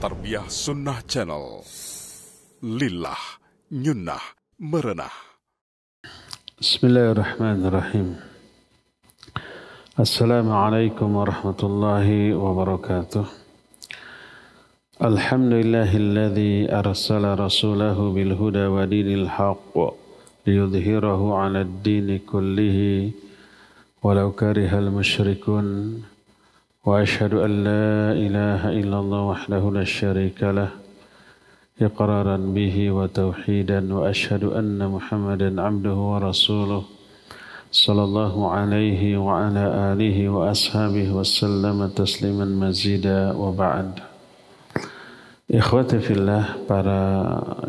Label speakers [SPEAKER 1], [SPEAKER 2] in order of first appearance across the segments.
[SPEAKER 1] Tarbiyah Sunnah Channel. Lillah, nyunnah, merenah. Bismillahirrahmanirrahim. Assalamualaikum warahmatullahi wabarakatuh. Alhamdulillahilladzi arsala rasulahu bilhuda huda wa dinil haqq liyudhhirahu 'ala ad kullihi walau karihal musyrikun. وأشهد أن لا إله إلا الله وحده لا شريك له إقرارا به وتوحيدا وأشهد أن محمدا عبده ورسوله صلى الله عليه وعلى آله وأصحابه وسلم تسليما مزيدا وبعد في الله para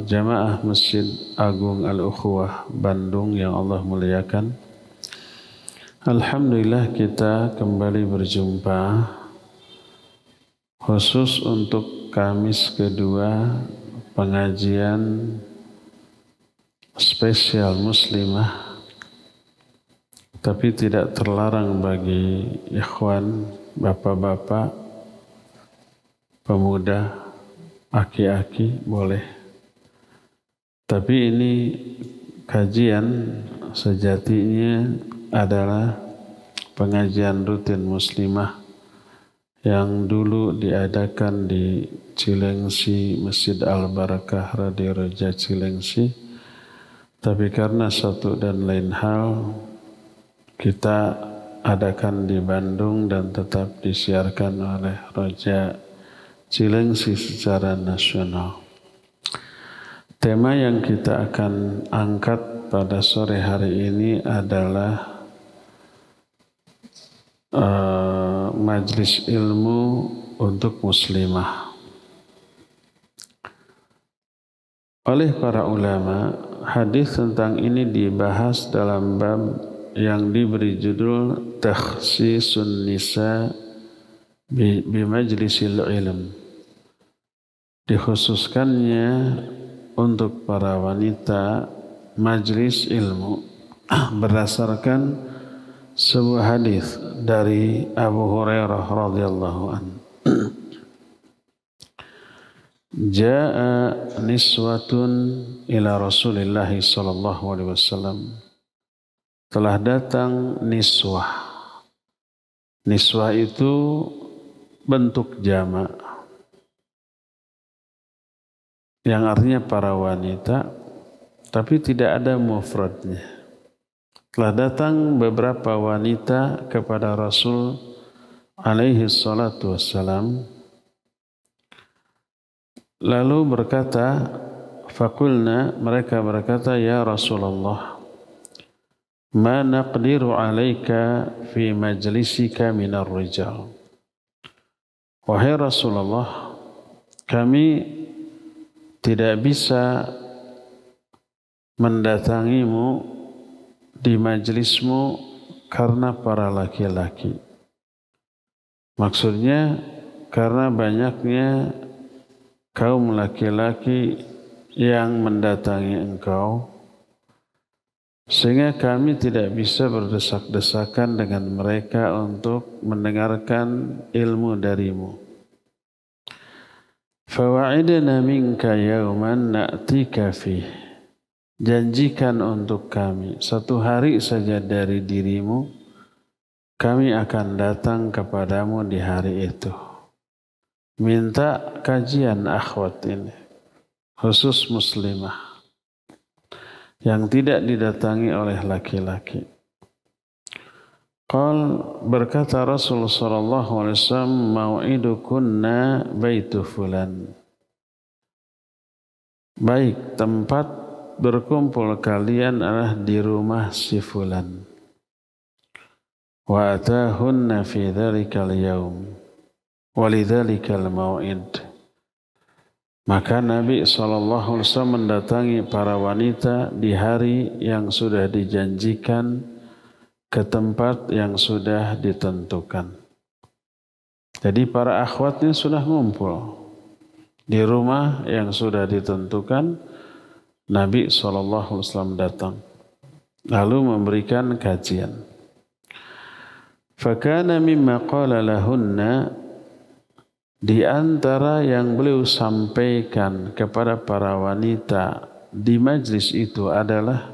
[SPEAKER 1] jamaah Masjid Agung Al-Ukhuwah Bandung yang Allah muliakan. Alhamdulillah kita kembali berjumpa khusus untuk Kamis kedua pengajian spesial muslimah tapi tidak terlarang bagi ikhwan, bapak-bapak, pemuda, aki-aki boleh. Tapi ini kajian sejatinya adalah pengajian rutin muslimah yang dulu diadakan di Cilengsi, Masjid Al-Barakah Radio Raja Cilengsi. Tapi karena satu dan lain hal, kita adakan di Bandung dan tetap disiarkan oleh Raja Cilengsi secara nasional. Tema yang kita akan angkat pada sore hari ini adalah Eh, majlis ilmu untuk muslimah. Oleh para ulama, hadis tentang ini dibahas dalam bab yang diberi judul Takhsisun Nisa di bi Majlisil Ilm. Dikhususkannya untuk para wanita majlis ilmu berdasarkan sebuah hadis dari Abu Hurairah radhiyallahu an. Ja'a niswatun ila Rasulillah sallallahu alaihi wasallam. Telah datang niswah. Niswah itu bentuk jamak yang artinya para wanita tapi tidak ada mufradnya telah datang beberapa wanita kepada Rasul alaihi salatu wassalam lalu berkata fakulna mereka berkata ya Rasulullah ma naqdiru alaika fi majlisika minar rijal wahai Rasulullah kami tidak bisa mendatangimu di majelismu karena para laki-laki. Maksudnya karena banyaknya kaum laki-laki yang mendatangi engkau sehingga kami tidak bisa berdesak-desakan dengan mereka untuk mendengarkan ilmu darimu. Fawaidna minka yawman na'tika fih. Janjikan untuk kami satu hari saja dari dirimu, kami akan datang kepadamu di hari itu. Minta kajian akhwat ini, khusus muslimah, yang tidak didatangi oleh laki-laki. Qal berkata Rasul sallallahu alaihi wasallam mau'idukunna baitu fulan. Baik tempat berkumpul kalian adalah di rumah si fulan. Wa atahunna fi dzalikal yaum Maka Nabi SAW mendatangi para wanita di hari yang sudah dijanjikan ke tempat yang sudah ditentukan. Jadi para akhwatnya sudah ngumpul di rumah yang sudah ditentukan Nabi SAW datang lalu memberikan kajian. Fakana mimma qala lahunna di antara yang beliau sampaikan kepada para wanita di majlis itu adalah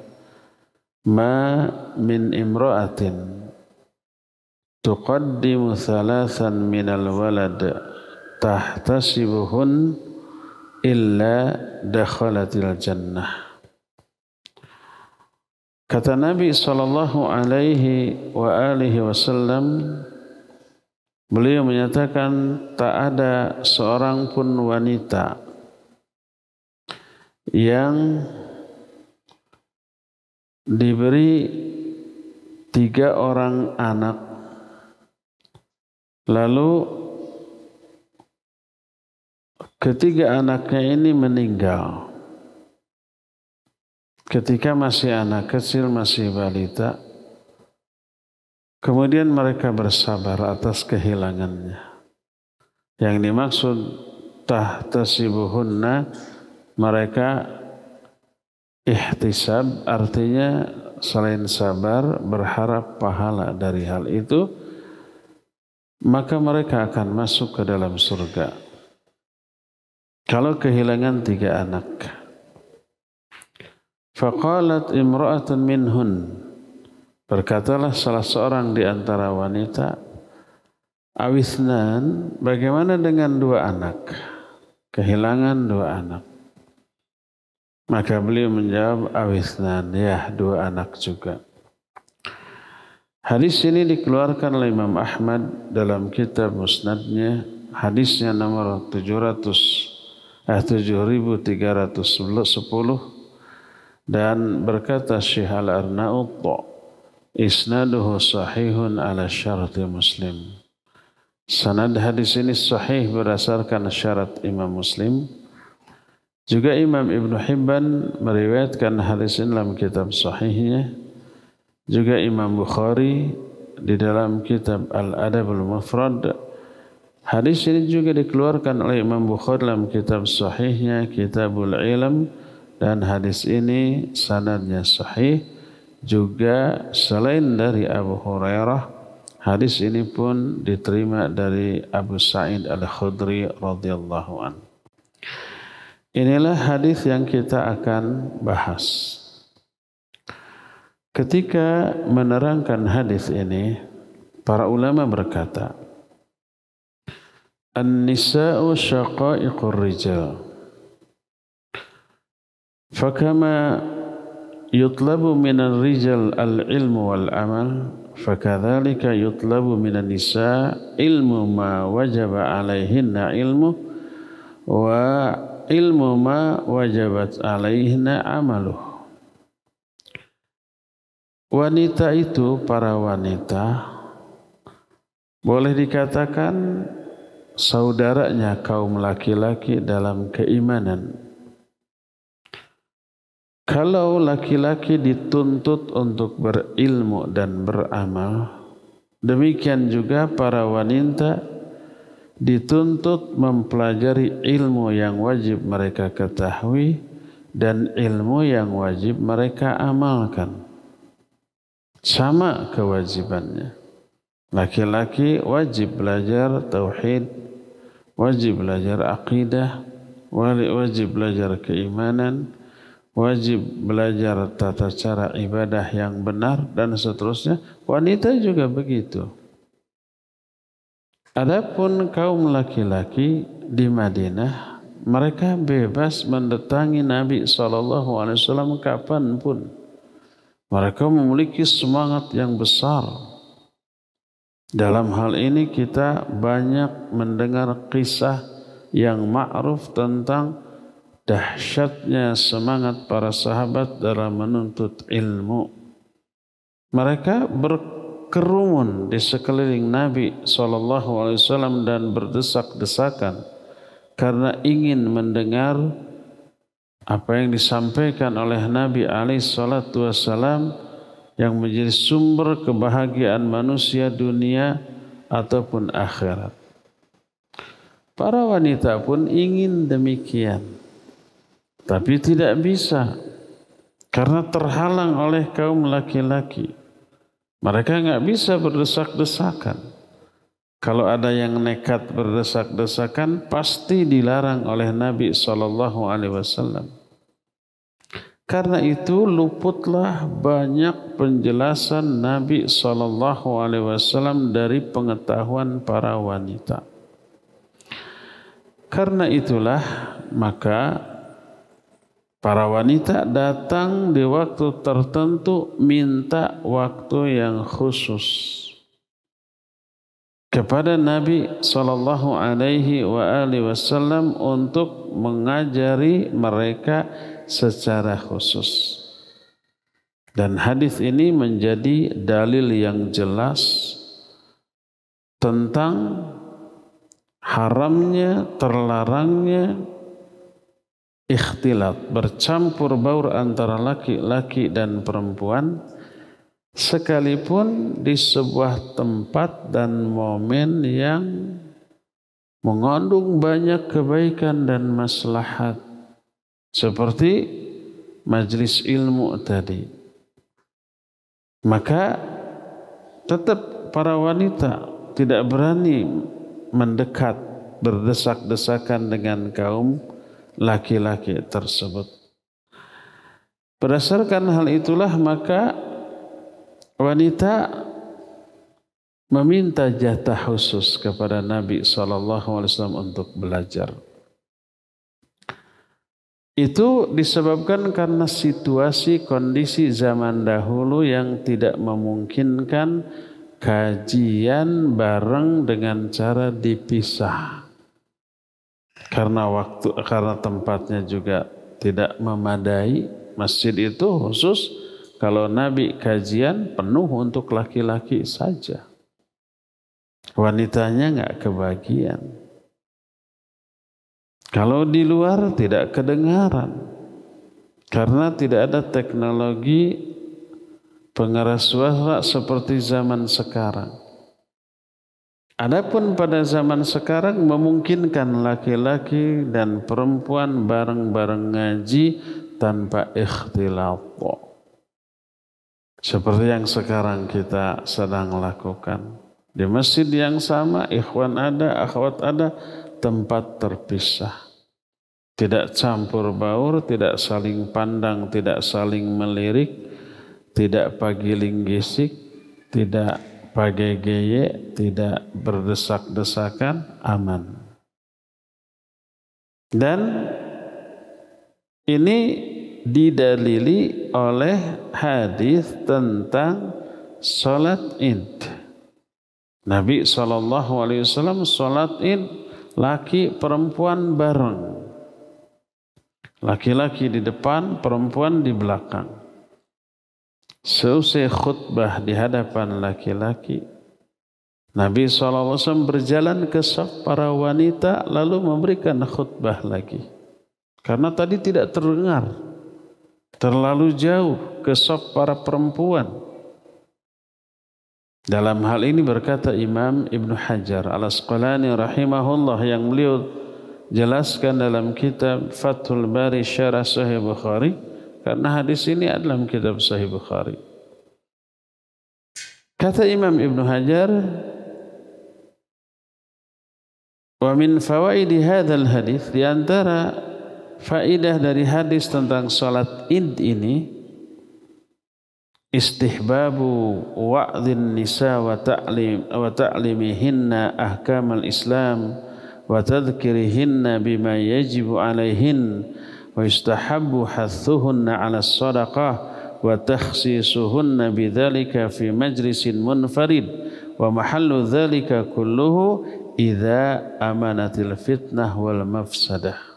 [SPEAKER 1] ma min imra'atin tuqaddimu thalathan minal walad tahtasibuhun illa dakhalatil jannah. Kata Nabi sallallahu alaihi wa alihi wasallam beliau menyatakan tak ada seorang pun wanita yang diberi tiga orang anak lalu Ketiga anaknya ini meninggal. Ketika masih anak kecil, masih balita. Kemudian mereka bersabar atas kehilangannya. Yang dimaksud tahta sibuhunna mereka ihtisab artinya selain sabar berharap pahala dari hal itu maka mereka akan masuk ke dalam surga kalau kehilangan tiga anak. Faqalat imra'atun minhun. Berkatalah salah seorang di antara wanita, Awisnan, bagaimana dengan dua anak? Kehilangan dua anak. Maka beliau menjawab, Awisnan, ya dua anak juga. Hadis ini dikeluarkan oleh Imam Ahmad dalam kitab musnadnya, hadisnya nomor 700 7310 dan berkata Syekh Al-Arnaut isnaduhu sahihun ala Syarat muslim sanad hadis ini sahih berdasarkan syarat Imam Muslim juga Imam Ibn Hibban meriwayatkan hadis ini dalam kitab sahihnya juga Imam Bukhari di dalam kitab Al-Adabul Mufrad Hadis ini juga dikeluarkan oleh Imam Bukhari dalam kitab sahihnya Kitabul Ilm dan hadis ini sanadnya sahih juga selain dari Abu Hurairah hadis ini pun diterima dari Abu Sa'id Al-Khudri radhiyallahu an. Inilah hadis yang kita akan bahas. Ketika menerangkan hadis ini, para ulama berkata, النساء yutlabu الرجال فكما يطلب من الرجال العلم والعمل فكذلك يطلب من النساء علم ما وجب ilmu علمه ilmu ما wajabat alaihinna عمله Wanita itu, para wanita, boleh dikatakan saudaranya kaum laki-laki dalam keimanan. Kalau laki-laki dituntut untuk berilmu dan beramal, demikian juga para wanita dituntut mempelajari ilmu yang wajib mereka ketahui dan ilmu yang wajib mereka amalkan. Sama kewajibannya. Laki-laki wajib belajar tauhid wajib belajar akidah, wajib belajar keimanan, wajib belajar tata cara ibadah yang benar dan seterusnya. Wanita juga begitu. Adapun kaum laki-laki di Madinah, mereka bebas mendatangi Nabi SAW kapanpun. Mereka memiliki semangat yang besar dalam hal ini kita banyak mendengar kisah yang ma'ruf tentang dahsyatnya semangat para sahabat dalam menuntut ilmu. Mereka berkerumun di sekeliling Nabi SAW dan berdesak-desakan karena ingin mendengar apa yang disampaikan oleh Nabi alaihi salatu yang menjadi sumber kebahagiaan manusia dunia ataupun akhirat. Para wanita pun ingin demikian, tapi tidak bisa karena terhalang oleh kaum laki-laki. Mereka nggak bisa berdesak-desakan. Kalau ada yang nekat berdesak-desakan, pasti dilarang oleh Nabi Shallallahu Alaihi Wasallam. Karena itu luputlah banyak penjelasan Nabi Shallallahu Alaihi Wasallam dari pengetahuan para wanita. Karena itulah maka para wanita datang di waktu tertentu minta waktu yang khusus kepada Nabi Shallallahu Alaihi Wasallam untuk mengajari mereka secara khusus. Dan hadis ini menjadi dalil yang jelas tentang haramnya, terlarangnya ikhtilat, bercampur baur antara laki-laki dan perempuan sekalipun di sebuah tempat dan momen yang mengandung banyak kebaikan dan maslahat. Seperti majelis ilmu tadi. Maka tetap para wanita tidak berani mendekat berdesak-desakan dengan kaum laki-laki tersebut. Berdasarkan hal itulah maka wanita meminta jatah khusus kepada Nabi SAW untuk belajar. Itu disebabkan karena situasi kondisi zaman dahulu yang tidak memungkinkan kajian bareng dengan cara dipisah. Karena waktu karena tempatnya juga tidak memadai. Masjid itu khusus kalau Nabi kajian penuh untuk laki-laki saja. Wanitanya nggak kebagian. Kalau di luar tidak kedengaran. Karena tidak ada teknologi pengeras suara seperti zaman sekarang. Adapun pada zaman sekarang memungkinkan laki-laki dan perempuan bareng-bareng ngaji tanpa ikhtilat. Seperti yang sekarang kita sedang lakukan. Di masjid yang sama, ikhwan ada, akhwat ada, tempat terpisah. Tidak campur baur, tidak saling pandang, tidak saling melirik, tidak pagiling gisik, tidak pagegeye, tidak berdesak-desakan, aman. Dan ini didalili oleh hadis tentang salat id. Nabi saw salat id laki perempuan bareng. Laki-laki di depan, perempuan di belakang. Selesai khutbah di hadapan laki-laki, Nabi SAW berjalan ke saf para wanita lalu memberikan khutbah lagi. Karena tadi tidak terdengar. Terlalu jauh ke saf para perempuan. Dalam hal ini berkata Imam Ibn Hajar al-Asqalani rahimahullah yang beliau jelaskan dalam kitab Fathul Bari Syarah Sahih Bukhari karena hadis ini adalah dalam kitab Sahih Bukhari. Kata Imam Ibn Hajar Wa min fawaidi hadzal hadis di antara faedah dari hadis tentang salat Id ini istihbabu wa'dhin nisa wa ta'lim wa ta'limihinna ahkamal islam wa tadhkirihinna bima yajibu alaihin wa istahabbu hathuhunna ala sadaqah wa takhsisuhunna bidzalika fi majlisin munfarid wa mahallu dzalika kulluhu idza amanatil fitnah wal mafsadah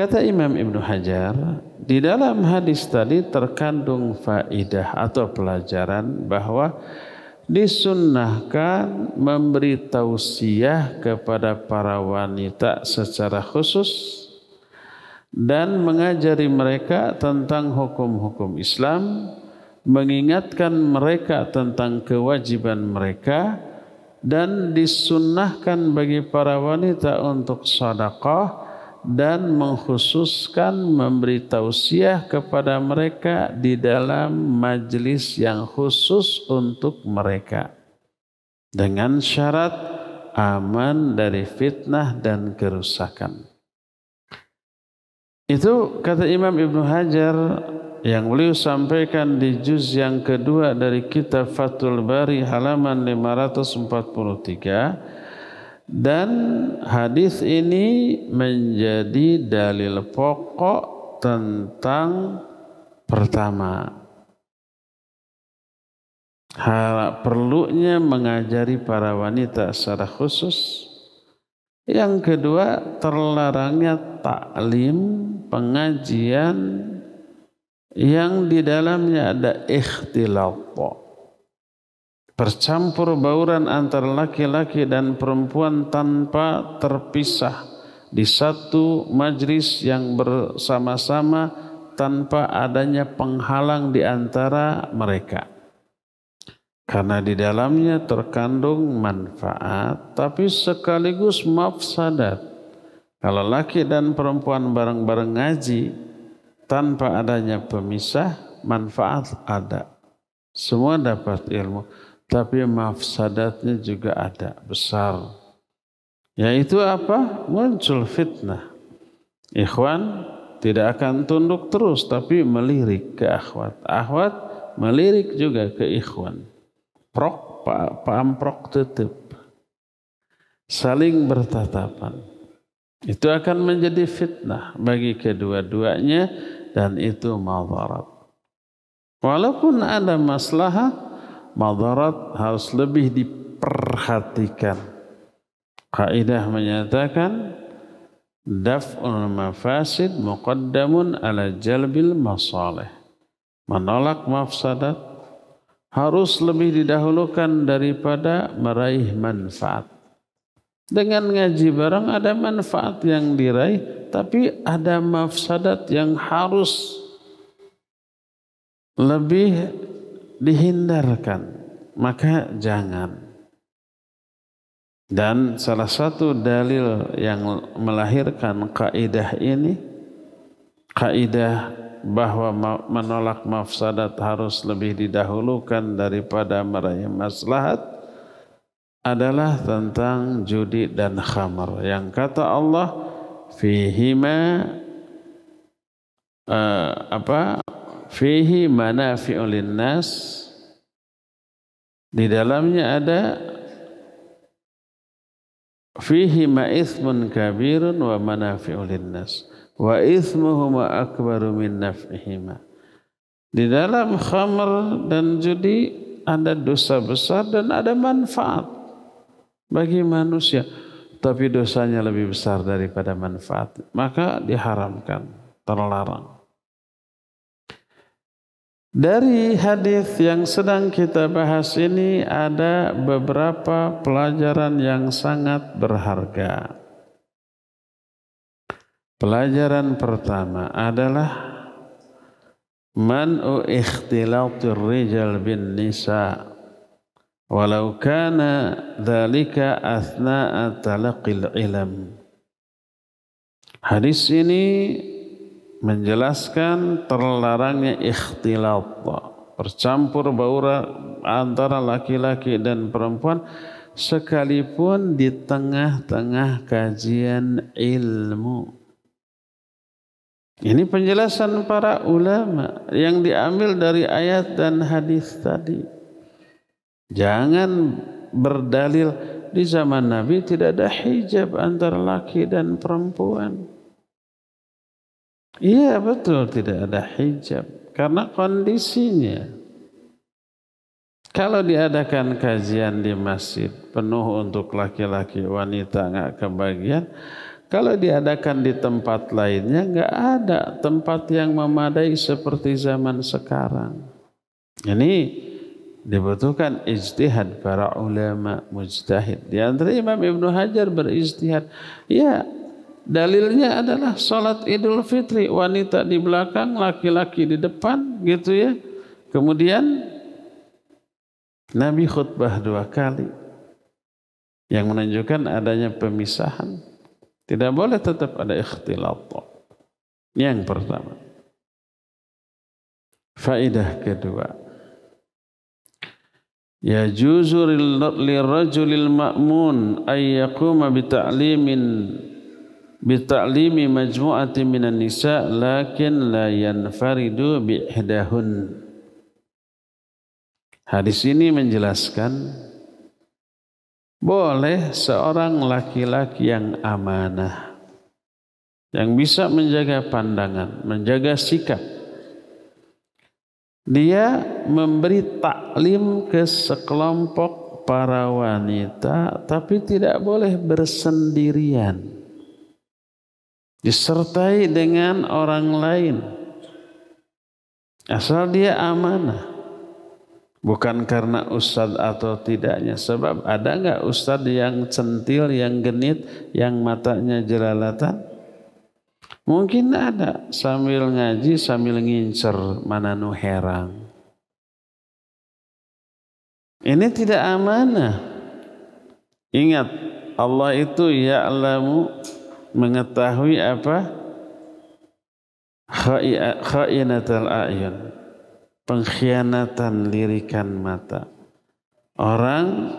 [SPEAKER 1] Kata Imam Ibn Hajar, di dalam hadis tadi terkandung faidah atau pelajaran bahwa disunnahkan memberi tausiah kepada para wanita secara khusus dan mengajari mereka tentang hukum-hukum Islam, mengingatkan mereka tentang kewajiban mereka dan disunnahkan bagi para wanita untuk sedekah dan mengkhususkan memberi tausiah kepada mereka di dalam majelis yang khusus untuk mereka dengan syarat aman dari fitnah dan kerusakan. Itu kata Imam Ibnu Hajar yang beliau sampaikan di juz yang kedua dari kitab Fathul Bari halaman 543 dan hadis ini menjadi dalil pokok tentang pertama hal perlunya mengajari para wanita secara khusus. Yang kedua, terlarangnya taklim, pengajian yang di dalamnya ada ikhtilaf bercampur bauran antara laki-laki dan perempuan tanpa terpisah di satu majlis yang bersama-sama tanpa adanya penghalang di antara mereka. Karena di dalamnya terkandung manfaat tapi sekaligus mafsadat. Kalau laki dan perempuan bareng-bareng ngaji tanpa adanya pemisah manfaat ada. Semua dapat ilmu tapi mafsadatnya juga ada besar. Yaitu apa? Muncul fitnah. Ikhwan tidak akan tunduk terus tapi melirik ke akhwat. Akhwat melirik juga ke ikhwan. Prok pa, prok tetap. Saling bertatapan. Itu akan menjadi fitnah bagi kedua-duanya dan itu madarat. Walaupun ada maslahat madarat harus lebih diperhatikan. Kaidah menyatakan daf'ul mafasid muqaddamun ala jalbil masalih. Menolak mafsadat harus lebih didahulukan daripada meraih manfaat. Dengan ngaji bareng ada manfaat yang diraih, tapi ada mafsadat yang harus lebih dihindarkan, maka jangan. Dan salah satu dalil yang melahirkan kaidah ini kaidah bahwa menolak mafsadat harus lebih didahulukan daripada meraih maslahat adalah tentang judi dan khamar yang kata Allah fihima uh, apa fihi manafi'un linnas di dalamnya ada fihi ma ithmun kabirun wa manafi'un linnas wa ithmuhuma akbaru min naf'ihima di dalam khamr dan judi ada dosa besar dan ada manfaat bagi manusia tapi dosanya lebih besar daripada manfaat maka diharamkan terlarang dari hadis yang sedang kita bahas ini ada beberapa pelajaran yang sangat berharga. Pelajaran pertama adalah man'u ikhtilatir rijal bin nisa walau kana dhalika athna'a talaqil ilm. Hadis ini menjelaskan terlarangnya ikhtilat bercampur baur antara laki-laki dan perempuan sekalipun di tengah-tengah kajian ilmu. Ini penjelasan para ulama yang diambil dari ayat dan hadis tadi. Jangan berdalil di zaman Nabi tidak ada hijab antara laki dan perempuan. Iya betul tidak ada hijab karena kondisinya. Kalau diadakan kajian di masjid penuh untuk laki-laki wanita nggak kebagian. Kalau diadakan di tempat lainnya nggak ada tempat yang memadai seperti zaman sekarang. Ini dibutuhkan ijtihad para ulama mujtahid. Di antara Imam Ibnu Hajar berijtihad. Ya Dalilnya adalah sholat Idul Fitri, wanita di belakang, laki-laki di depan, gitu ya. Kemudian Nabi khutbah dua kali yang menunjukkan adanya pemisahan. Tidak boleh tetap ada ikhtilat. Yang pertama. Faidah kedua. Ya juzuril lirajulil ma'mun ayyakuma bita'limin bita'limi majmu'atin minan nisa lakin la yanfaridu bi'ihdahun Hadis ini menjelaskan boleh seorang laki-laki yang amanah yang bisa menjaga pandangan, menjaga sikap. Dia memberi taklim ke sekelompok para wanita tapi tidak boleh bersendirian disertai dengan orang lain asal dia amanah bukan karena ustad atau tidaknya sebab ada nggak ustad yang centil yang genit yang matanya jelalatan mungkin ada sambil ngaji sambil ngincer mana nu herang ini tidak amanah ingat Allah itu ya'lamu mengetahui apa khainatul ayun pengkhianatan lirikan mata orang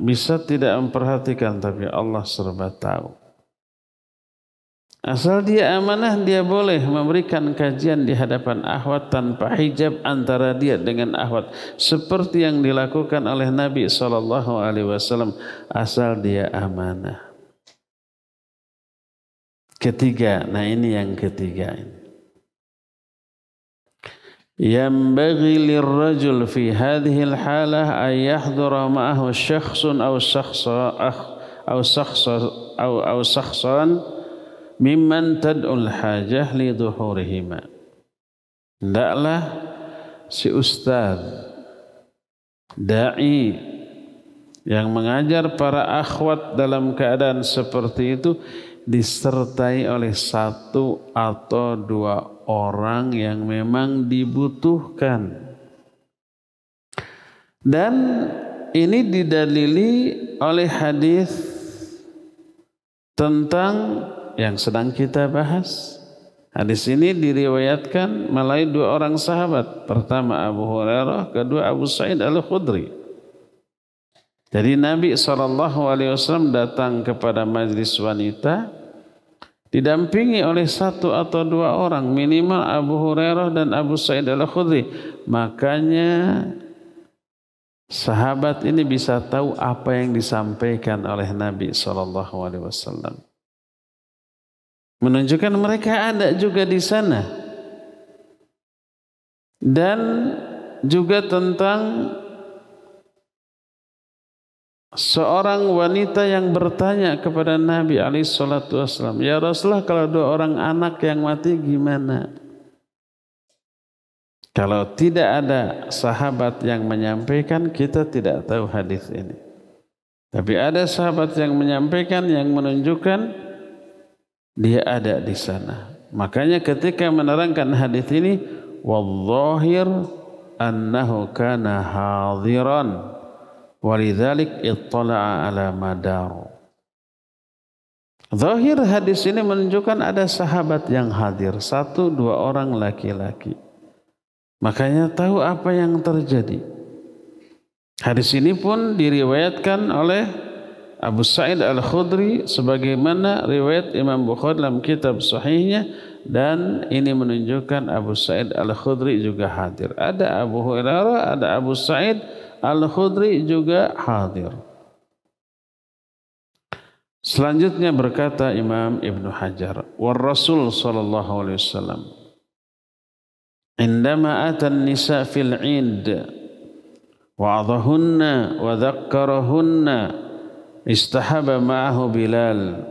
[SPEAKER 1] bisa tidak memperhatikan tapi Allah serba tahu asal dia amanah dia boleh memberikan kajian di hadapan ahwat tanpa hijab antara dia dengan ahwat seperti yang dilakukan oleh Nabi saw asal dia amanah Ketiga, nah ini yang ketiga. Yambaghi lirrajul fi hadhihi al ayah ay yahdura ma'ahu syakhsun aw syakhsa aw syakhsa aw aw syakhsan mimman tad'ul hajah li dhuhurihima. Hendaklah si ustaz dai yang mengajar para akhwat dalam keadaan seperti itu disertai oleh satu atau dua orang yang memang dibutuhkan. Dan ini didalili oleh hadis tentang yang sedang kita bahas. Hadis ini diriwayatkan melalui dua orang sahabat. Pertama Abu Hurairah, kedua Abu Sa'id Al-Khudri. Jadi Nabi SAW datang kepada majlis wanita, didampingi oleh satu atau dua orang minimal Abu Hurairah dan Abu Sa'id al-Khudri makanya sahabat ini bisa tahu apa yang disampaikan oleh Nabi saw menunjukkan mereka ada juga di sana dan juga tentang Seorang wanita yang bertanya kepada Nabi Ali Shallallahu Wasallam, ya Rasulullah kalau dua orang anak yang mati gimana? Kalau tidak ada sahabat yang menyampaikan, kita tidak tahu hadis ini. Tapi ada sahabat yang menyampaikan, yang menunjukkan dia ada di sana. Makanya ketika menerangkan hadis ini, wadzahir annahu kana hadiran Walidhalik ittala'a ala madaru. Zahir hadis ini menunjukkan ada sahabat yang hadir. Satu dua orang laki-laki. Makanya tahu apa yang terjadi. Hadis ini pun diriwayatkan oleh Abu Sa'id Al-Khudri sebagaimana riwayat Imam Bukhari dalam kitab sahihnya dan ini menunjukkan Abu Sa'id Al-Khudri juga hadir. Ada Abu Hurairah, ada Abu Sa'id, Al-Khudri juga hadir. Selanjutnya berkata Imam Ibn Hajar, "Wa Rasul sallallahu alaihi wasallam indama atan nisa fil 'id wa'adhahunna wa dhakkarahunna istahaba ma'ahu Bilal."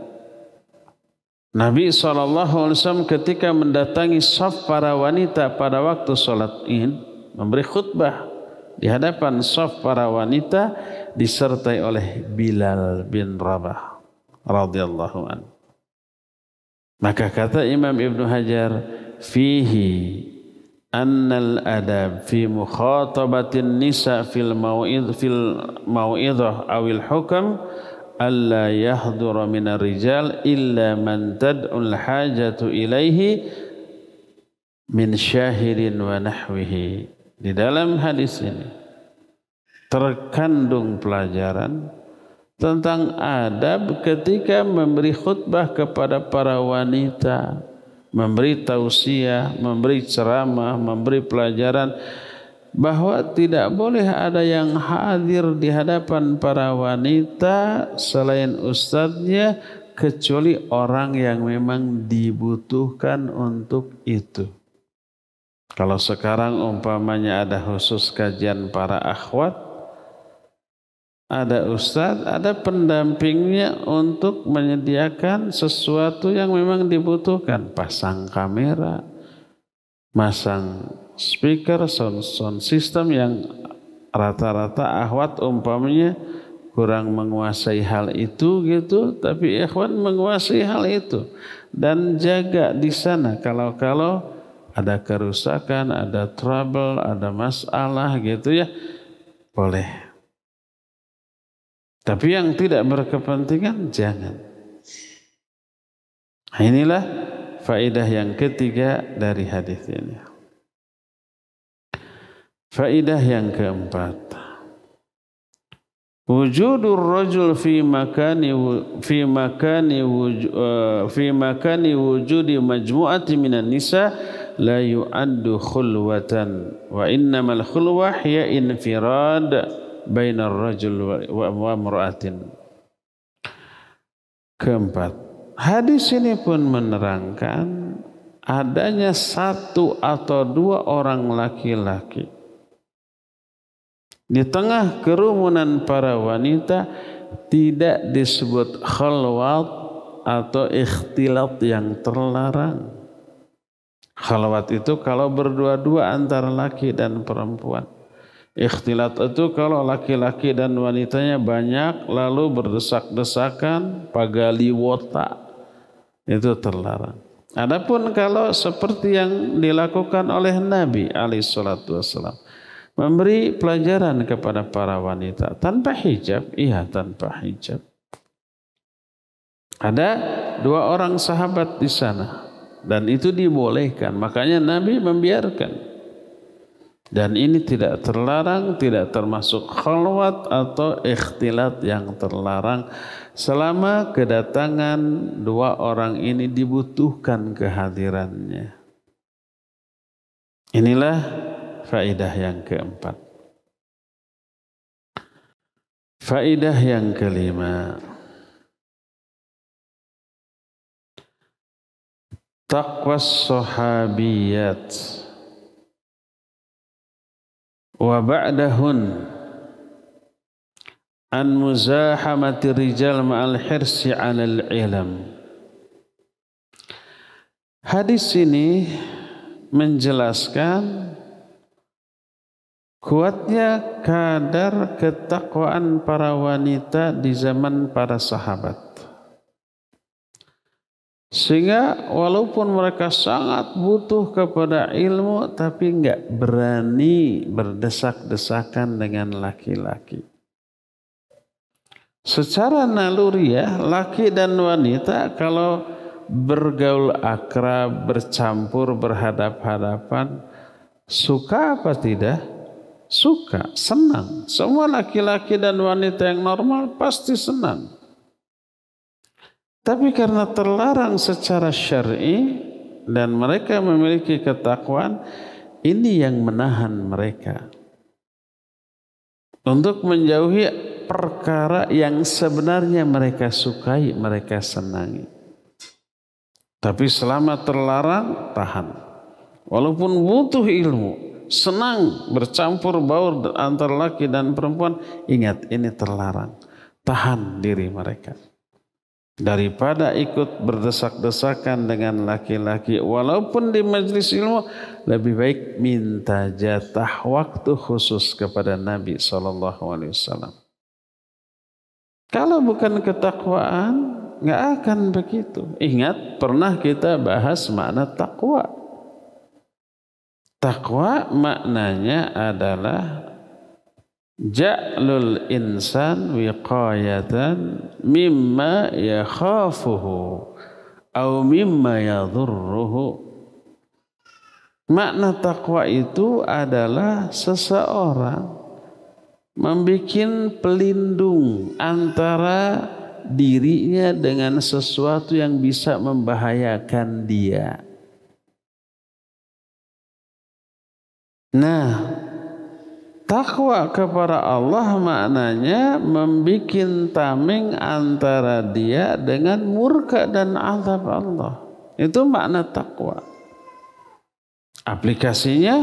[SPEAKER 1] Nabi sallallahu alaihi wasallam ketika mendatangi saf para wanita pada waktu salat Id memberi khutbah di hadapan saf para wanita disertai oleh Bilal bin Rabah radhiyallahu an. Maka kata Imam Ibn Hajar fihi annal adab fi mukhatabatin nisa fil mau'id fil mau'idah awil hukam alla yahdura min rijal illa man tad'ul hajatu ilaihi min syahirin wa nahwihi di dalam hadis ini terkandung pelajaran tentang adab ketika memberi khutbah kepada para wanita, memberi tausiah, memberi ceramah, memberi pelajaran bahwa tidak boleh ada yang hadir di hadapan para wanita selain ustadznya kecuali orang yang memang dibutuhkan untuk itu. Kalau sekarang umpamanya ada khusus kajian para akhwat, ada ustadz, ada pendampingnya untuk menyediakan sesuatu yang memang dibutuhkan. Pasang kamera, masang speaker, sound, sound system yang rata-rata akhwat umpamanya kurang menguasai hal itu gitu, tapi ikhwan menguasai hal itu dan jaga di sana kalau-kalau ada kerusakan, ada trouble, ada masalah gitu ya, boleh. Tapi yang tidak berkepentingan jangan. Nah, inilah faidah yang ketiga dari hadis ini. Faidah yang keempat. Wujudur rajul fi makani fi makani wuj, uh, eh, fi makani wujudi majmu'ati minan nisa' la yu'addu khulwatan wa innamal khulwah hiya infirad bainar rajul wa imra'atin. Keempat, hadis ini pun menerangkan adanya satu atau dua orang laki-laki di tengah kerumunan para wanita tidak disebut khalwat atau ikhtilat yang terlarang. Khalwat itu kalau berdua-dua antara laki dan perempuan. Ikhtilat itu kalau laki-laki dan wanitanya banyak lalu berdesak-desakan pagali wota. Itu terlarang. Adapun kalau seperti yang dilakukan oleh Nabi alaihi wasallam memberi pelajaran kepada para wanita tanpa hijab, iya tanpa hijab. Ada dua orang sahabat di sana dan itu dibolehkan makanya Nabi membiarkan dan ini tidak terlarang tidak termasuk khalwat atau ikhtilat yang terlarang selama kedatangan dua orang ini dibutuhkan kehadirannya inilah faidah yang
[SPEAKER 2] keempat faidah yang kelima
[SPEAKER 1] taqwa sahabiyat wa ba'dahun an muzahamati rijal ma'al hirsi 'alal ilam Hadis ini menjelaskan kuatnya kadar ketakwaan para wanita di zaman para sahabat. Sehingga walaupun mereka sangat butuh kepada ilmu tapi nggak berani berdesak-desakan dengan laki-laki. Secara naluri ya laki dan wanita kalau bergaul akrab, bercampur, berhadap-hadapan suka apa tidak? Suka, senang. Semua laki-laki dan wanita yang normal pasti senang. Tapi karena terlarang secara syar'i dan mereka memiliki ketakwaan, ini yang menahan mereka untuk menjauhi perkara yang sebenarnya mereka sukai, mereka senangi. Tapi selama terlarang, tahan. Walaupun butuh ilmu, senang bercampur baur antar laki dan perempuan, ingat ini terlarang. Tahan diri mereka daripada ikut berdesak-desakan dengan laki-laki walaupun di majlis ilmu lebih baik minta jatah waktu khusus kepada Nabi Shallallahu Alaihi Wasallam. Kalau bukan ketakwaan nggak akan begitu. Ingat pernah kita bahas makna takwa. Takwa maknanya adalah Ja'lul insan wiqayatan mimma yakhafuhu au mimma yadhurruhu. Makna takwa itu adalah seseorang membuat pelindung antara dirinya dengan sesuatu yang bisa membahayakan dia. Nah, Takwa kepada Allah maknanya membuat tameng antara dia dengan murka dan azab Allah. Itu makna takwa. Aplikasinya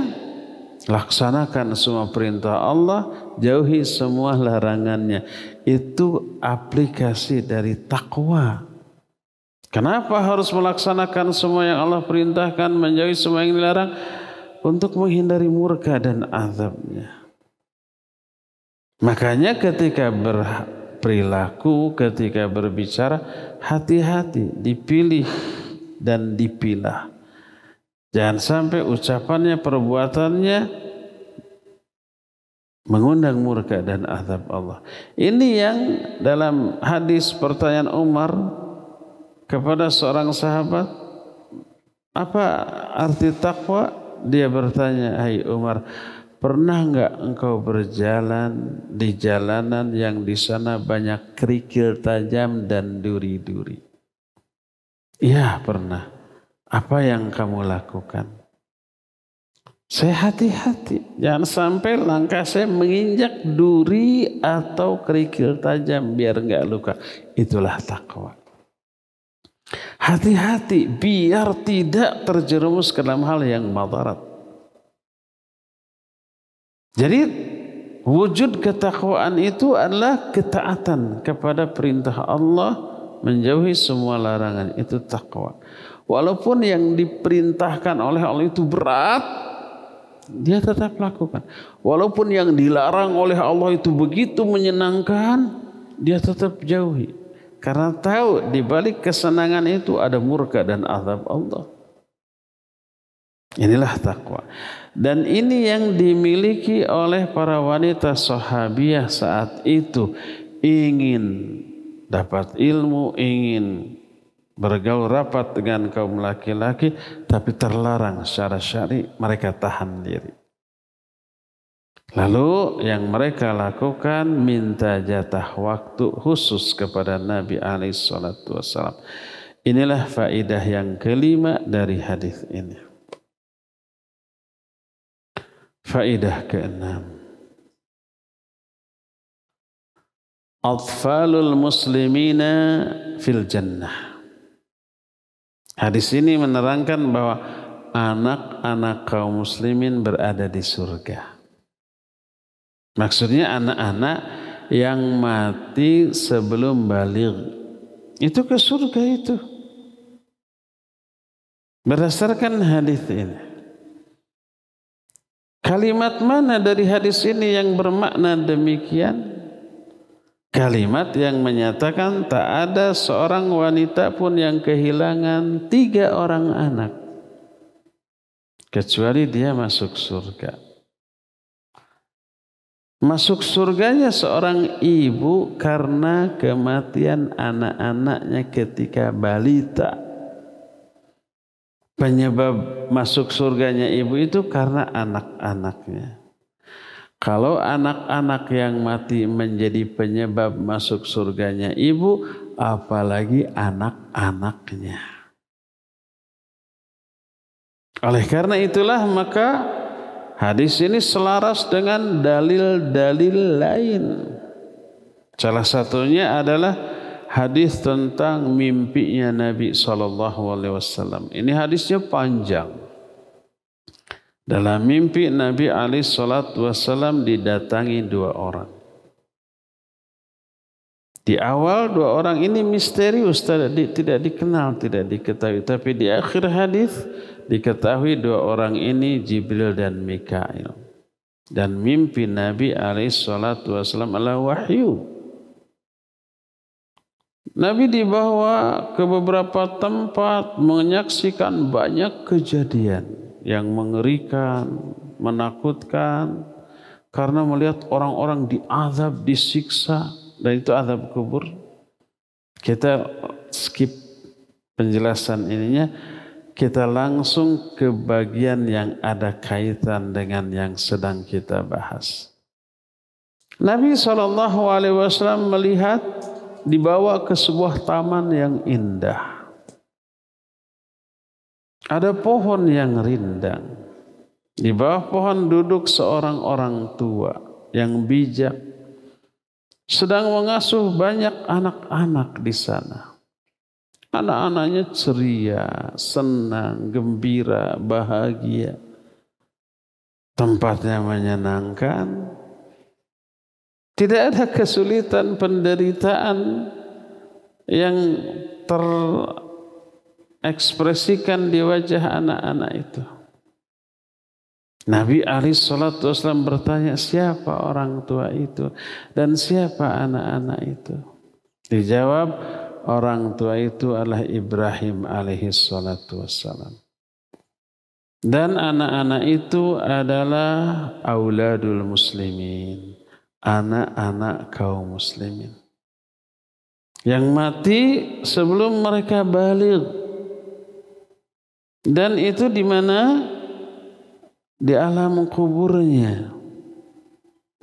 [SPEAKER 1] laksanakan semua perintah Allah, jauhi semua larangannya. Itu aplikasi dari takwa. Kenapa harus melaksanakan semua yang Allah perintahkan, menjauhi semua yang dilarang? Untuk menghindari murka dan azabnya. Makanya ketika berperilaku, ketika berbicara, hati-hati, dipilih dan dipilah. Jangan sampai ucapannya, perbuatannya mengundang murka dan azab Allah. Ini yang dalam hadis pertanyaan Umar kepada seorang sahabat, apa arti takwa? Dia bertanya, "Hai Umar, Pernah enggak engkau berjalan di jalanan yang di sana banyak kerikil tajam dan duri-duri? Iya, -duri? pernah. Apa yang kamu lakukan? Saya hati-hati, jangan sampai langkah saya menginjak duri atau kerikil tajam biar enggak luka. Itulah takwa. Hati-hati biar tidak terjerumus ke dalam hal yang madarat. Jadi wujud ketakwaan itu adalah ketaatan kepada perintah Allah menjauhi semua larangan itu takwa. Walaupun yang diperintahkan oleh Allah itu berat, dia tetap lakukan. Walaupun yang dilarang oleh Allah itu begitu menyenangkan, dia tetap jauhi. Karena tahu di balik kesenangan itu ada murka dan azab Allah. Inilah takwa. Dan ini yang dimiliki oleh para wanita sahabiah saat itu. Ingin dapat ilmu, ingin bergaul rapat dengan kaum laki-laki, tapi terlarang secara syari, mereka tahan diri. Lalu yang mereka lakukan minta jatah waktu khusus kepada Nabi alaihi salatu wasallam. Inilah faidah yang kelima dari hadis ini. Faidah keenam.
[SPEAKER 2] Atfalul
[SPEAKER 1] muslimina fil jannah. Hadis ini menerangkan bahwa anak-anak kaum muslimin berada di surga. Maksudnya anak-anak yang mati sebelum balik itu ke surga itu. Berdasarkan hadis ini. Kalimat mana dari hadis ini yang bermakna demikian? Kalimat yang menyatakan tak ada seorang wanita pun yang kehilangan tiga orang anak. Kecuali dia masuk surga. Masuk surganya seorang ibu karena kematian anak-anaknya ketika balita penyebab masuk surganya ibu itu karena anak-anaknya. Kalau anak-anak yang mati menjadi penyebab masuk surganya ibu, apalagi anak-anaknya. Oleh karena itulah maka hadis ini selaras dengan dalil-dalil lain. Salah satunya adalah hadis tentang mimpinya Nabi saw. Ini hadisnya panjang. Dalam mimpi Nabi Ali saw. Wasallam didatangi dua orang. Di awal dua orang ini misterius tidak, dikenal, tidak diketahui. Tapi di akhir hadis diketahui dua orang ini Jibril dan Mikail. Dan mimpi Nabi Ali saw. Wasallam adalah wahyu. Nabi dibawa ke beberapa tempat menyaksikan banyak kejadian yang mengerikan, menakutkan karena melihat orang-orang diazab, disiksa dan itu azab kubur. Kita skip penjelasan ininya, kita langsung ke bagian yang ada kaitan dengan yang sedang kita bahas. Nabi saw melihat dibawa ke sebuah taman yang indah. Ada pohon yang rindang. Di bawah pohon duduk seorang orang tua yang bijak sedang mengasuh banyak anak-anak di sana. Anak-anaknya ceria, senang, gembira, bahagia. Tempatnya menyenangkan, tidak ada kesulitan penderitaan yang terekspresikan di wajah anak-anak itu. Nabi Ali Shallallahu Wasallam bertanya siapa orang tua itu dan siapa anak-anak itu. Dijawab orang tua itu adalah Ibrahim alaihi salatu Dan anak-anak itu adalah auladul muslimin anak-anak kaum muslimin. Yang mati sebelum mereka balik. Dan itu di mana? Di alam kuburnya.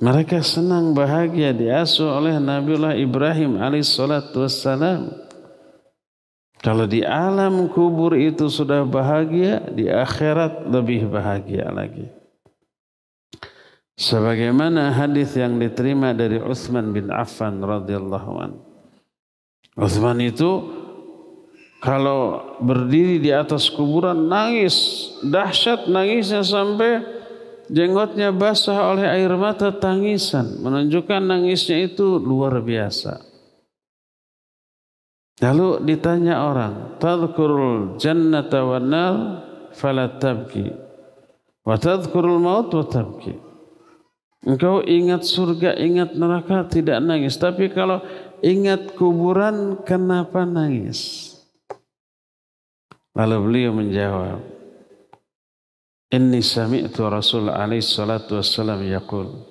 [SPEAKER 1] Mereka senang bahagia diasuh oleh Nabiullah Ibrahim alaihissalatu wassalam. Kalau di alam kubur itu sudah bahagia, di akhirat lebih bahagia lagi. Sebagaimana hadis yang diterima dari Utsman bin Affan radhiyallahu an. Utsman itu kalau berdiri di atas kuburan nangis, dahsyat nangisnya sampai jenggotnya basah oleh air mata tangisan, menunjukkan nangisnya itu luar biasa. Lalu ditanya orang, "Tadhkurul jannata wan nar fala tabki wa tadhkurul maut wa tabki." Engkau ingat surga, ingat neraka, tidak nangis. Tapi kalau ingat kuburan, kenapa nangis? Lalu beliau menjawab, Inni sami'tu Rasul alaih salatu wassalam yakul.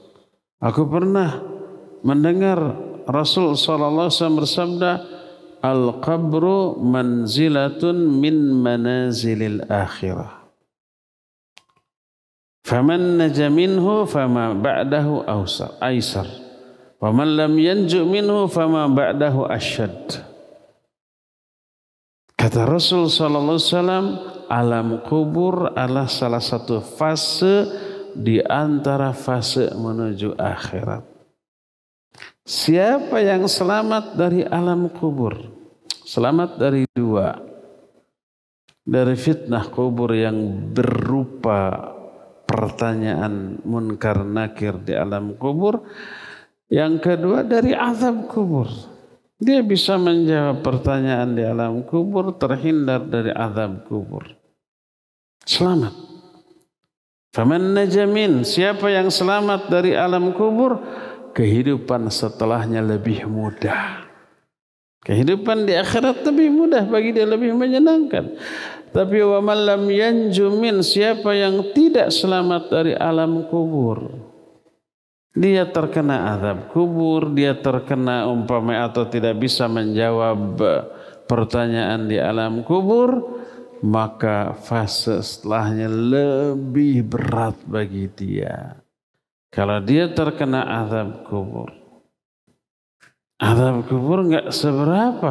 [SPEAKER 1] Aku pernah mendengar Rasul sallallahu wasallam bersabda, Al-qabru manzilatun min manazilil akhirah. Faman naja minhu fama ba'dahu awsar, aisar. Faman lam yanju minhu fama ba'dahu asyad. Kata Rasul sallallahu alaihi wasallam, alam kubur adalah salah satu fase di antara fase menuju akhirat. Siapa yang selamat dari alam kubur? Selamat dari dua. Dari fitnah kubur yang berupa pertanyaan munkar nakir di alam kubur. Yang kedua dari azab kubur. Dia bisa menjawab pertanyaan di alam kubur, terhindar dari azab kubur. Selamat. Faman najamin, siapa yang selamat dari alam kubur, kehidupan setelahnya lebih mudah. Kehidupan di akhirat lebih mudah bagi dia lebih menyenangkan. Tapi wa lam min siapa yang tidak selamat dari alam kubur. Dia terkena azab kubur, dia terkena umpama atau tidak bisa menjawab eh, pertanyaan di alam kubur, maka fase setelahnya lebih berat bagi dia. Kalau dia terkena azab kubur. Azab kubur enggak seberapa.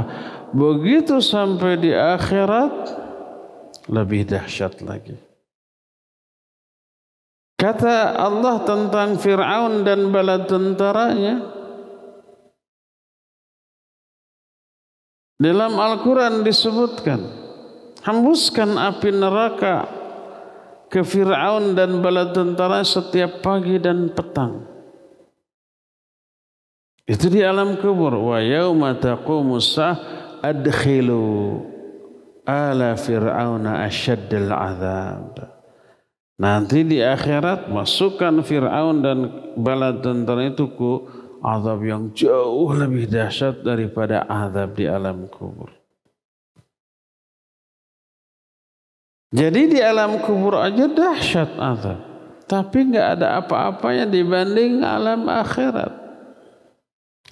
[SPEAKER 1] Begitu sampai di akhirat, lebih dahsyat lagi. Kata Allah tentang Fir'aun dan bala tentaranya. Dalam Al-Quran disebutkan. Hembuskan api neraka ke Fir'aun dan bala tentara setiap pagi dan petang. Itu di alam kubur. Wa yawma taqumusah adkhilu. ala fir'auna asyaddal azab. Nanti di akhirat masukkan Fir'aun dan bala tentara itu ku azab yang jauh lebih dahsyat daripada azab di alam kubur. Jadi di alam kubur aja dahsyat azab. Tapi nggak ada apa-apanya dibanding alam akhirat.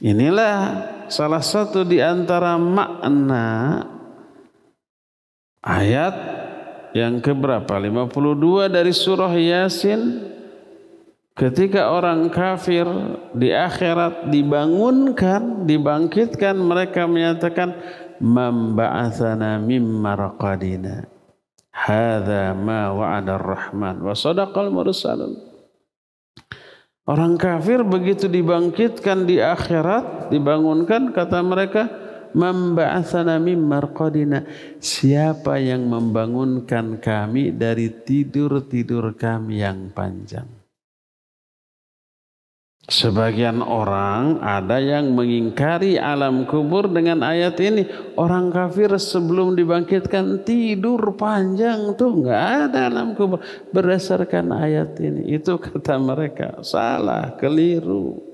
[SPEAKER 1] Inilah salah satu di antara makna Ayat yang keberapa? 52 dari surah Yasin. Ketika orang kafir di akhirat dibangunkan, dibangkitkan, mereka menyatakan memba'athana mimma raqadina. Hadza ma wa'ada rahman wa sadaqal mursalun. Orang kafir begitu dibangkitkan di akhirat, dibangunkan kata mereka Memba'athana mim marqadina. Siapa yang membangunkan kami dari tidur-tidur kami yang panjang. Sebagian orang ada yang mengingkari alam kubur dengan ayat ini. Orang kafir sebelum dibangkitkan tidur panjang tuh nggak ada alam kubur berdasarkan ayat ini. Itu kata mereka salah, keliru.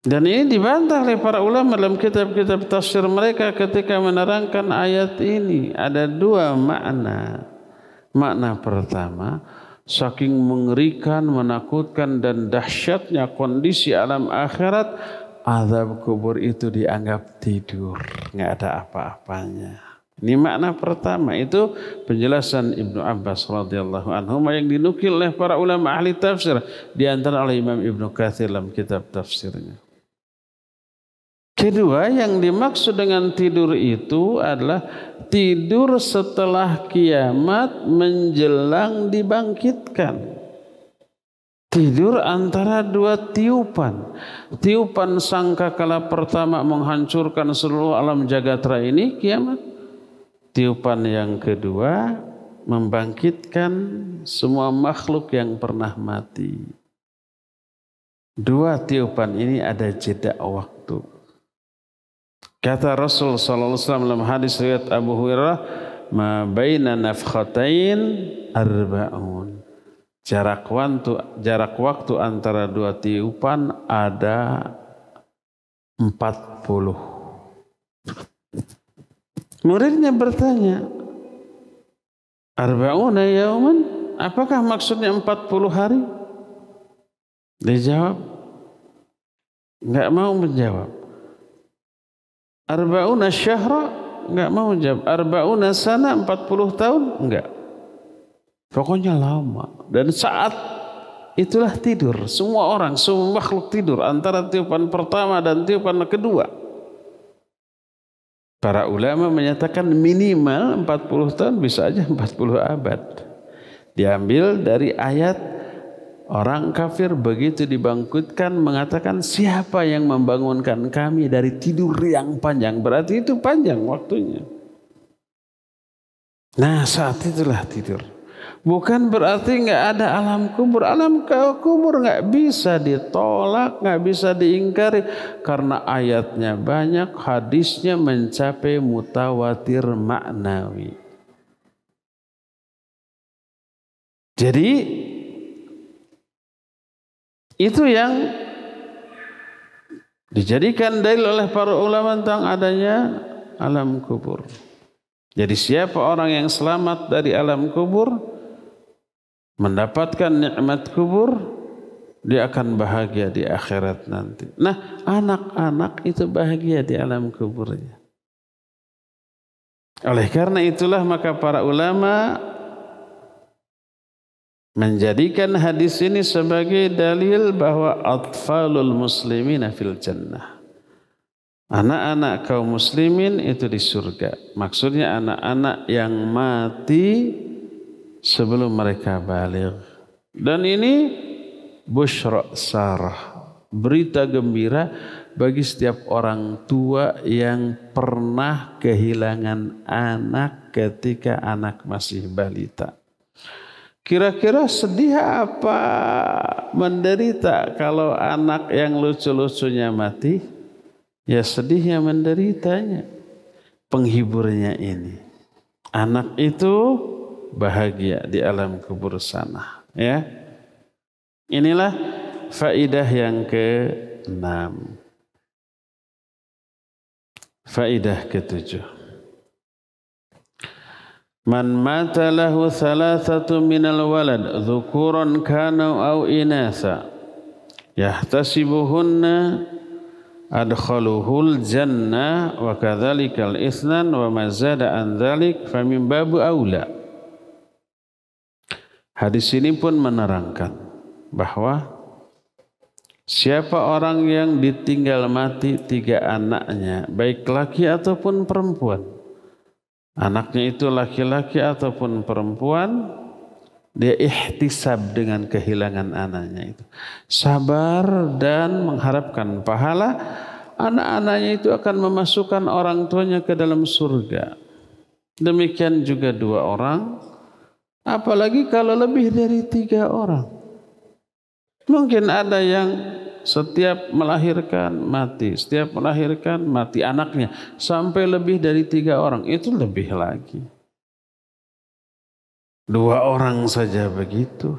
[SPEAKER 1] Dan ini dibantah oleh para ulama dalam kitab-kitab tafsir mereka ketika menerangkan ayat ini. Ada dua makna. Makna pertama, saking mengerikan, menakutkan dan dahsyatnya kondisi alam akhirat, azab kubur itu dianggap tidur. nggak ada apa-apanya. Ini makna pertama itu penjelasan Ibnu Abbas radhiyallahu anhu yang dinukil oleh para ulama ahli tafsir di antara oleh Imam Ibnu Kathir dalam kitab tafsirnya. Kedua yang dimaksud dengan tidur itu adalah tidur setelah kiamat menjelang dibangkitkan. Tidur antara dua tiupan. Tiupan sangka kala pertama menghancurkan seluruh alam jagat ini kiamat. Tiupan yang kedua membangkitkan semua makhluk yang pernah mati. Dua tiupan ini ada jeda waktu. Kata Rasul sallallahu alaihi wasallam dalam hadis riwayat Abu Hurairah, "Ma baina nafkhatain arba'un." Jarak waktu, jarak waktu antara dua tiupan ada 40. Muridnya bertanya, "Arba'una yauman?" Apakah maksudnya 40 hari? Dia jawab, nggak mau menjawab. Arba'una syahra enggak mau jawab. Arba'una sana 40 tahun enggak. Pokoknya lama dan saat itulah tidur. Semua orang, semua makhluk tidur antara tiupan pertama dan tiupan kedua. Para ulama menyatakan minimal 40 tahun bisa aja 40 abad. Diambil dari ayat Orang kafir begitu dibangkitkan mengatakan siapa yang membangunkan kami dari tidur yang panjang. Berarti itu panjang waktunya. Nah saat itulah tidur. Bukan berarti nggak ada alam kubur. Alam kubur nggak bisa ditolak, nggak bisa diingkari. Karena ayatnya banyak, hadisnya mencapai mutawatir maknawi. Jadi itu yang dijadikan dalil oleh para ulama tentang adanya alam kubur. Jadi siapa orang yang selamat dari alam kubur mendapatkan nikmat kubur dia akan bahagia di akhirat nanti. Nah, anak-anak itu bahagia di alam kuburnya. Oleh karena itulah maka para ulama menjadikan hadis ini sebagai dalil bahwa atfalul muslimina fil jannah. Anak-anak kaum muslimin itu di surga. Maksudnya anak-anak yang mati sebelum mereka balik. Dan ini busyra sarah. Berita gembira bagi setiap orang tua yang pernah kehilangan anak ketika anak masih balita. Kira-kira sedih apa menderita kalau anak yang lucu-lucunya mati? Ya sedihnya menderitanya. Penghiburnya ini. Anak itu bahagia di alam kubur sana. Ya. Inilah faidah yang ke-6. Faidah ketujuh. Man mata lahu thalathatu minal walad dhukuran kana au inasa yahtasibuhunna adkhaluhul jannah wa kadzalikal isnan wa mazada an dzalik famin babu aula Hadis ini pun menerangkan bahwa siapa orang yang ditinggal mati tiga anaknya baik laki ataupun perempuan Anaknya itu laki-laki ataupun perempuan, dia ihtisab dengan kehilangan anaknya itu. Sabar dan mengharapkan pahala, anak-anaknya itu akan memasukkan orang tuanya ke dalam surga. Demikian juga dua orang, apalagi kalau lebih dari tiga orang. Mungkin ada yang setiap melahirkan mati, setiap melahirkan mati anaknya sampai lebih dari tiga orang itu lebih lagi. Dua orang saja begitu.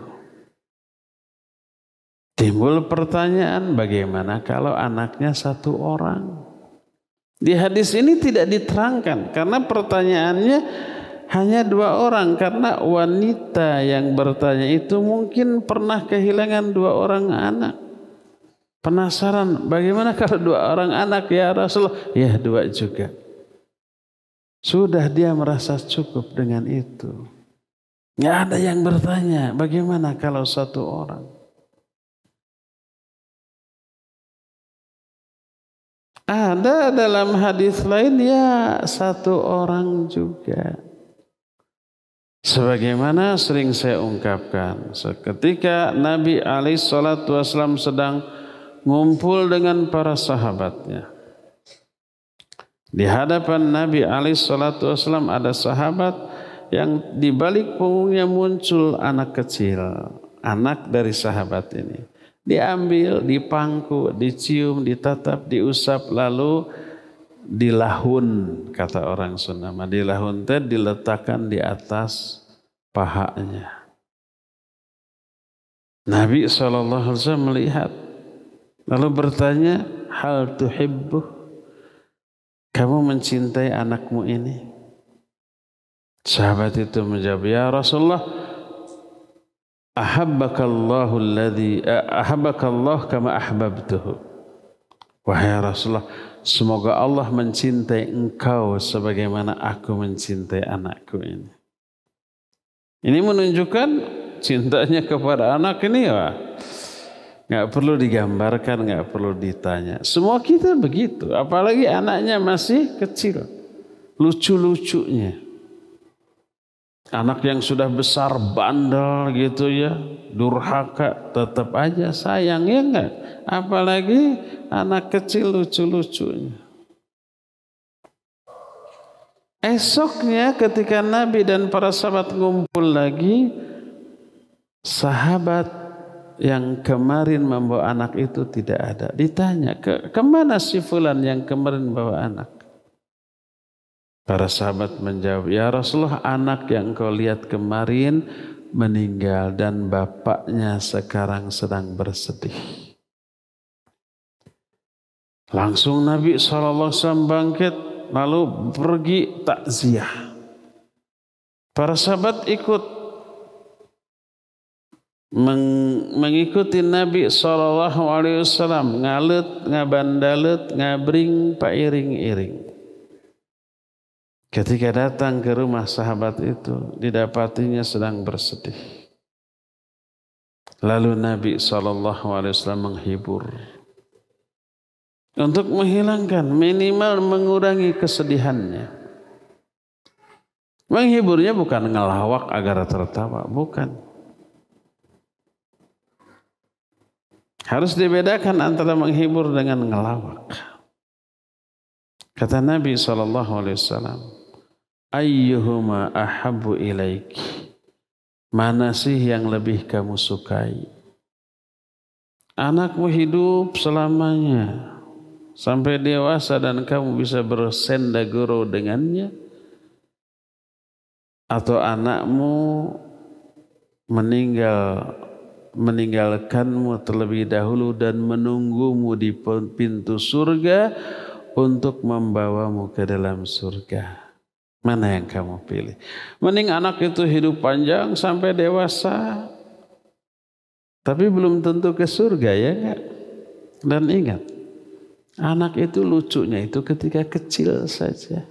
[SPEAKER 1] Timbul pertanyaan bagaimana kalau anaknya satu orang? Di hadis ini tidak diterangkan karena pertanyaannya hanya dua orang karena wanita yang bertanya itu mungkin pernah kehilangan dua orang anak. Penasaran bagaimana kalau dua orang anak ya Rasulullah? Ya dua juga. Sudah dia merasa cukup dengan itu. Nggak ada yang bertanya bagaimana kalau satu orang. Ada dalam hadis lain ya satu orang juga. Sebagaimana sering saya ungkapkan, ketika Nabi Ali Shallallahu Wasallam sedang ngumpul dengan para sahabatnya. Di hadapan Nabi Ali Shallallahu Wasallam ada sahabat yang di balik punggungnya muncul anak kecil, anak dari sahabat ini. Diambil, dipangku, dicium, ditatap, diusap, lalu dilahun kata orang sunnama. Dilahun teh diletakkan di atas pahanya. Nabi saw melihat Lalu bertanya, hal tuhibbu? Kamu mencintai anakmu ini? Sahabat itu menjawab, ya Rasulullah, ahabbakallahu alladhi eh, ahabbakallah kama ahbabtuhu. Wahai Rasulullah, semoga Allah mencintai engkau sebagaimana aku mencintai anakku ini. Ini menunjukkan cintanya kepada anak ini ya. Nggak perlu digambarkan, nggak perlu ditanya. Semua kita begitu, apalagi anaknya masih kecil. Lucu-lucunya. Anak yang sudah besar bandel gitu ya, durhaka, tetap aja sayang ya enggak. Apalagi anak kecil lucu-lucunya. Esoknya ketika Nabi dan para sahabat ngumpul lagi, sahabat yang kemarin membawa anak itu tidak ada. Ditanya, ke kemana si fulan yang kemarin bawa anak? Para sahabat menjawab, Ya Rasulullah anak yang kau lihat kemarin meninggal dan bapaknya sekarang sedang bersedih. Langsung Nabi SAW bangkit lalu pergi takziah. Para sahabat ikut Meng, mengikuti Nabi Shallallahu Alaihi Wasallam ngalut, ngabandalut, ngabring, pairing-iring. Ketika datang ke rumah sahabat itu, didapatinya sedang bersedih. Lalu Nabi Shallallahu Alaihi Wasallam menghibur untuk menghilangkan minimal mengurangi kesedihannya. Menghiburnya bukan ngelawak agar tertawa, bukan. Harus dibedakan antara menghibur dengan ngelawak. Kata Nabi SAW, Ayyuhuma ahabu ilaiki. Mana sih yang lebih kamu sukai? Anakmu hidup selamanya. Sampai dewasa dan kamu bisa bersenda guru dengannya. Atau anakmu meninggal meninggalkanmu terlebih dahulu dan menunggumu di pintu surga untuk membawamu ke dalam surga. Mana yang kamu pilih? Mending anak itu hidup panjang sampai dewasa. Tapi belum tentu ke surga ya enggak? Dan ingat, anak itu lucunya itu ketika kecil saja.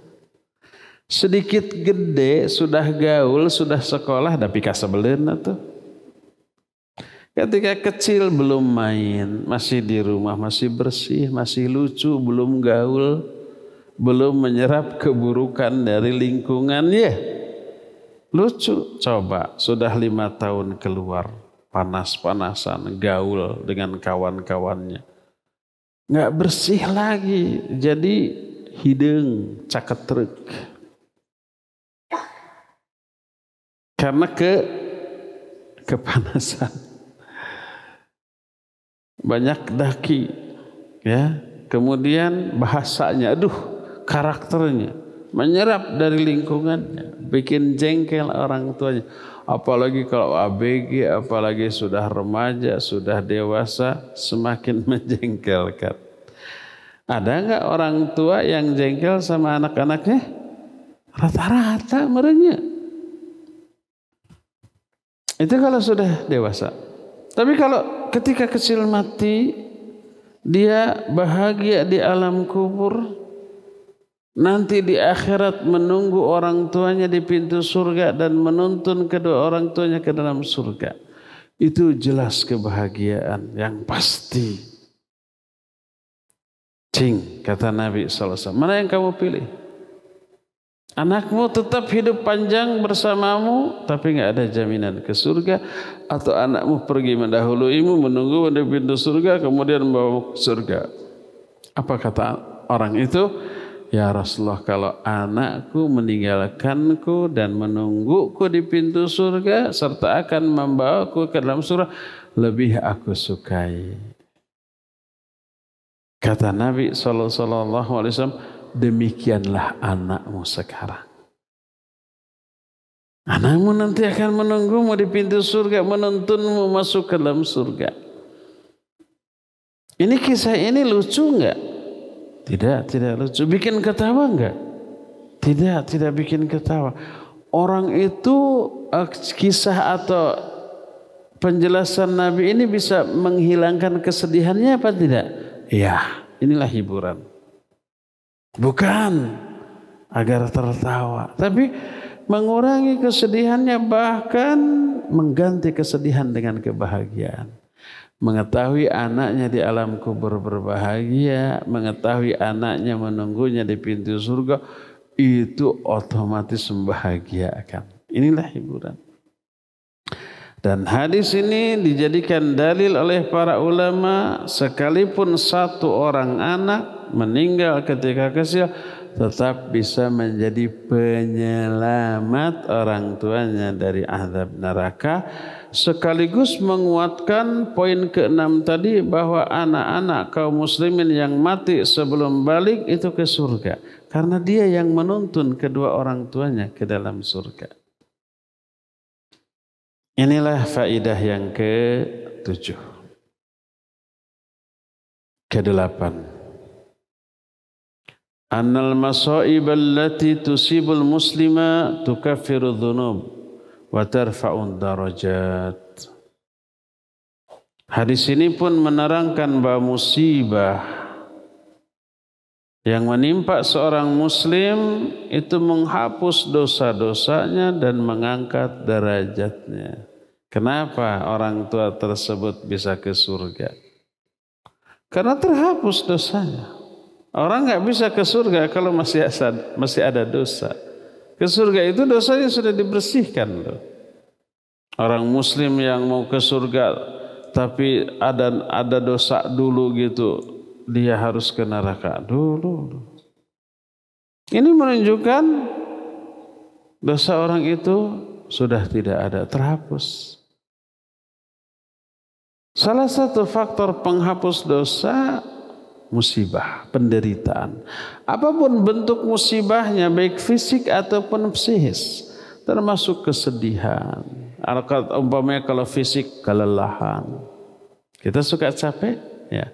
[SPEAKER 1] Sedikit gede, sudah gaul, sudah sekolah, tapi kasebelin tuh. Ketika kecil belum main, masih di rumah, masih bersih, masih lucu, belum gaul, belum menyerap keburukan dari lingkungan, lingkungannya. Lucu, coba sudah lima tahun keluar, panas-panasan, gaul dengan kawan-kawannya. Nggak bersih lagi, jadi hidung caketruk. Karena ke kepanasan banyak daki ya kemudian bahasanya aduh karakternya menyerap dari lingkungan bikin jengkel orang tuanya apalagi kalau ABG apalagi sudah remaja sudah dewasa semakin menjengkelkan ada nggak orang tua yang jengkel sama anak-anaknya rata-rata merenya itu kalau sudah dewasa tapi kalau ketika kecil mati, dia bahagia di alam kubur, Nanti di akhirat menunggu orang tuanya di pintu surga dan menuntun kedua orang tuanya ke dalam surga. Itu jelas kebahagiaan yang pasti. Cing, kata Nabi SAW. Mana yang kamu pilih? Anakmu tetap hidup panjang bersamamu, tapi nggak ada jaminan ke surga. Atau anakmu pergi mendahuluimu, menunggu di pintu surga, kemudian membawa ke surga. Apa kata orang itu? Ya Rasulullah, kalau anakku meninggalkanku dan menungguku di pintu surga, serta akan membawaku ke dalam surga, lebih aku sukai. Kata Nabi Sallallahu Alaihi Wasallam, demikianlah anakmu sekarang. Anakmu nanti akan menunggumu di pintu surga, menuntunmu masuk ke dalam surga. Ini kisah ini lucu nggak? Tidak, tidak lucu. Bikin ketawa nggak? Tidak, tidak bikin ketawa. Orang itu eh, kisah atau penjelasan Nabi ini bisa menghilangkan kesedihannya apa tidak? Ya, inilah hiburan. Bukan agar tertawa, tapi mengurangi kesedihannya bahkan mengganti kesedihan dengan kebahagiaan. Mengetahui anaknya di alam kubur berbahagia, mengetahui anaknya menunggunya di pintu surga, itu otomatis membahagiakan. Inilah hiburan. Dan hadis ini dijadikan dalil oleh para ulama sekalipun satu orang anak meninggal ketika kecil tetap bisa menjadi penyelamat orang tuanya dari azab neraka sekaligus menguatkan poin keenam tadi bahwa anak-anak kaum muslimin yang mati sebelum balik itu ke surga karena dia yang menuntun kedua orang tuanya ke dalam surga. Inilah faidah yang ke-7.
[SPEAKER 2] Kedelapan.
[SPEAKER 1] Annal masaib allati tusibul muslima tukaffiru dhunub wa tarfa'un darajat. Hadis ini pun menerangkan bahwa musibah yang menimpa seorang muslim itu menghapus dosa-dosanya dan mengangkat derajatnya. Kenapa orang tua tersebut bisa ke surga? Karena terhapus dosanya. Orang nggak bisa ke surga kalau masih asad, masih ada dosa. Ke surga itu dosanya sudah dibersihkan loh. Orang muslim yang mau ke surga tapi ada ada dosa dulu gitu dia harus ke neraka dulu. Ini menunjukkan dosa orang itu sudah tidak ada, terhapus. Salah satu faktor penghapus dosa musibah, penderitaan. Apapun bentuk musibahnya baik fisik ataupun psikis, termasuk kesedihan. Alkat umpamanya kalau fisik kelelahan. Kita suka capek, ya.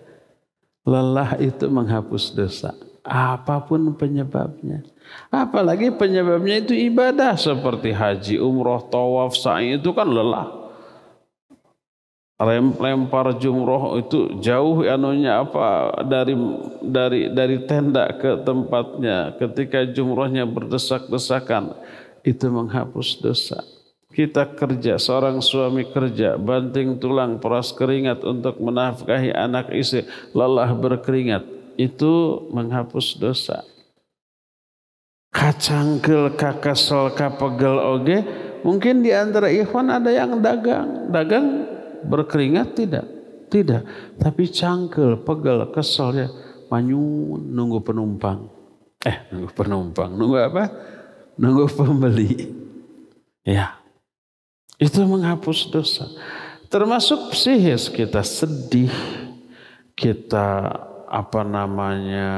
[SPEAKER 1] Lelah itu menghapus dosa. Apapun penyebabnya. Apalagi penyebabnya itu ibadah seperti haji, umroh, tawaf, sa'i itu kan lelah. rem Lempar jumroh itu jauh anunya apa dari dari dari tenda ke tempatnya. Ketika jumrohnya berdesak-desakan itu menghapus dosa kita kerja, seorang suami kerja, banting tulang, peras keringat untuk menafkahi anak istri, lelah berkeringat, itu menghapus dosa. Kacangkel, kakasel, kapegel, oge, mungkin di antara ikhwan ada yang dagang, dagang berkeringat tidak, tidak, tapi cangkel, pegel, kesel ya, manyun nunggu penumpang, eh nunggu penumpang, nunggu apa? Nunggu pembeli, ya itu menghapus dosa. Termasuk psikis kita sedih, kita apa namanya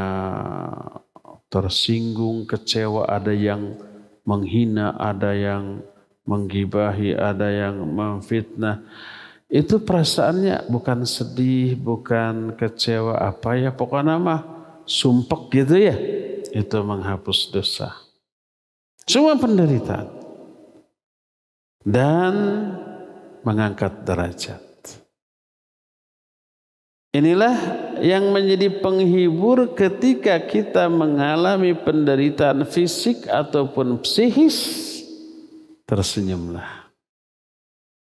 [SPEAKER 1] tersinggung, kecewa, ada yang menghina, ada yang menggibahi, ada yang memfitnah. Itu perasaannya bukan sedih, bukan kecewa apa ya, pokoknya mah sumpek gitu ya. Itu menghapus dosa. Semua penderitaan dan mengangkat derajat. Inilah yang menjadi penghibur ketika kita mengalami penderitaan fisik ataupun psikis. Tersenyumlah.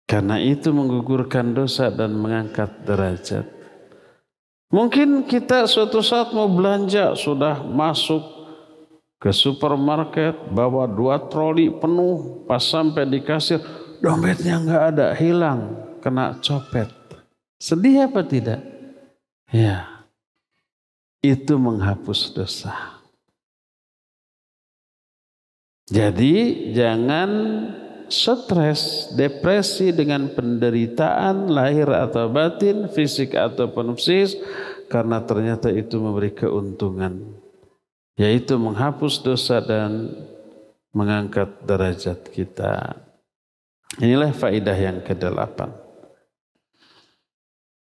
[SPEAKER 1] Karena itu menggugurkan dosa dan mengangkat derajat. Mungkin kita suatu saat mau belanja sudah masuk ke supermarket bawa dua troli penuh pas sampai di kasir dompetnya nggak ada hilang kena copet sedih apa tidak ya itu menghapus
[SPEAKER 2] dosa
[SPEAKER 1] jadi jangan stres, depresi dengan penderitaan lahir atau batin, fisik atau psis karena ternyata itu memberi keuntungan yaitu menghapus dosa dan mengangkat derajat kita. Inilah faidah yang kedelapan.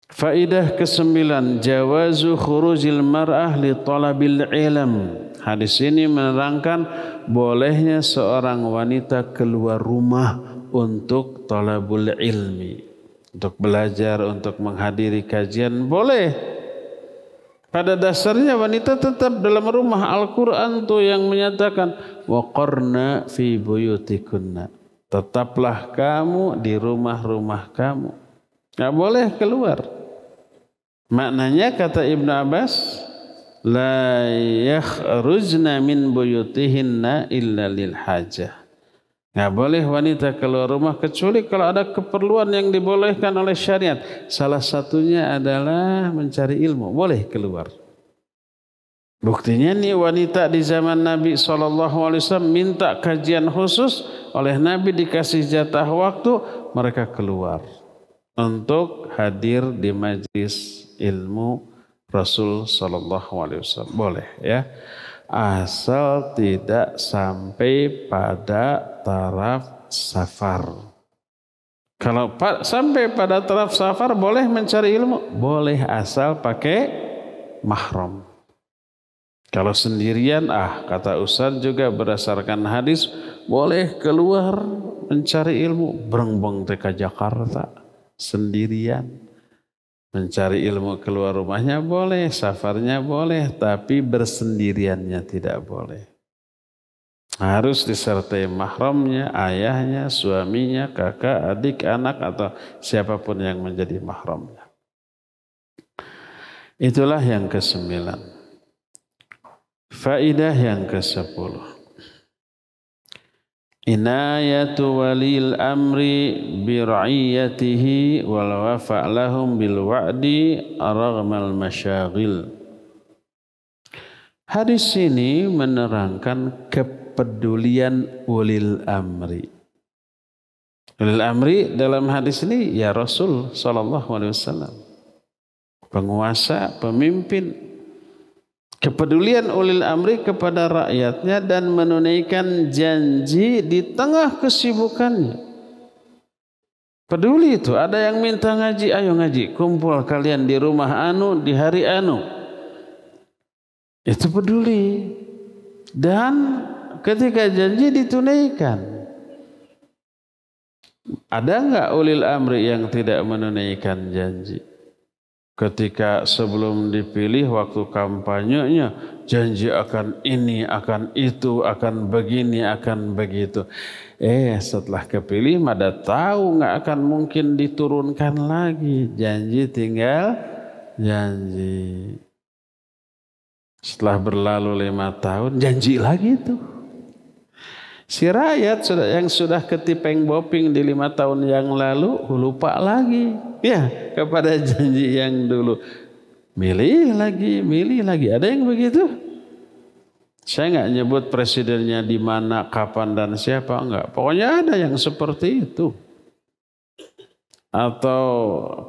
[SPEAKER 1] Faidah kesembilan jawazu khurujil mar'ah li talabil ilm. Hadis ini menerangkan bolehnya seorang wanita keluar rumah untuk talabul ilmi, untuk belajar, untuk menghadiri kajian boleh. Pada dasarnya wanita tetap dalam rumah Al-Quran tuh yang menyatakan waqarna fi buyutikunna. Tetaplah kamu di rumah-rumah kamu. Tidak boleh keluar. Maknanya kata Ibn Abbas, la yakhrujna min buyutihinna illa lil hajah. Nggak boleh wanita keluar rumah kecuali kalau ada keperluan yang dibolehkan oleh syariat. Salah satunya adalah mencari ilmu. Boleh keluar. Buktinya nih wanita di zaman Nabi SAW minta kajian khusus oleh Nabi dikasih jatah waktu mereka keluar untuk hadir di majlis ilmu Rasul SAW. Boleh ya asal tidak sampai pada taraf safar. Kalau sampai pada taraf safar boleh mencari ilmu, boleh asal pakai mahram. Kalau sendirian ah kata Ustaz juga berdasarkan hadis boleh keluar mencari ilmu berembang ke Jakarta sendirian. Mencari ilmu keluar rumahnya boleh, safarnya boleh, tapi bersendiriannya tidak boleh. Harus disertai mahramnya, ayahnya, suaminya, kakak, adik, anak, atau siapapun yang menjadi mahramnya. Itulah yang kesembilan. Faidah yang ke sepuluh inayatu walil amri bi ra'iyatihi wal wafa' lahum bil wa'di aragmal masyagil Hadis ini menerangkan kepedulian walil amri. Walil amri dalam hadis ini ya Rasul sallallahu alaihi wasallam. Penguasa, pemimpin, kepedulian ulil amri kepada rakyatnya dan menunaikan janji di tengah kesibukannya. Peduli itu, ada yang minta ngaji, ayo ngaji, kumpul kalian di rumah anu, di hari anu. Itu peduli. Dan ketika janji ditunaikan. Ada enggak ulil amri yang tidak menunaikan janji? ketika sebelum dipilih waktu kampanyenya janji akan ini, akan itu, akan begini, akan begitu. Eh setelah kepilih mada tahu nggak akan mungkin diturunkan lagi. Janji tinggal janji. Setelah berlalu lima tahun janji lagi tuh. Si rakyat yang sudah ketipeng boping di lima tahun yang lalu lupa lagi ya kepada janji yang dulu. Milih lagi, milih lagi. Ada yang begitu? Saya nggak nyebut presidennya di mana, kapan dan siapa enggak. Pokoknya ada yang seperti itu. Atau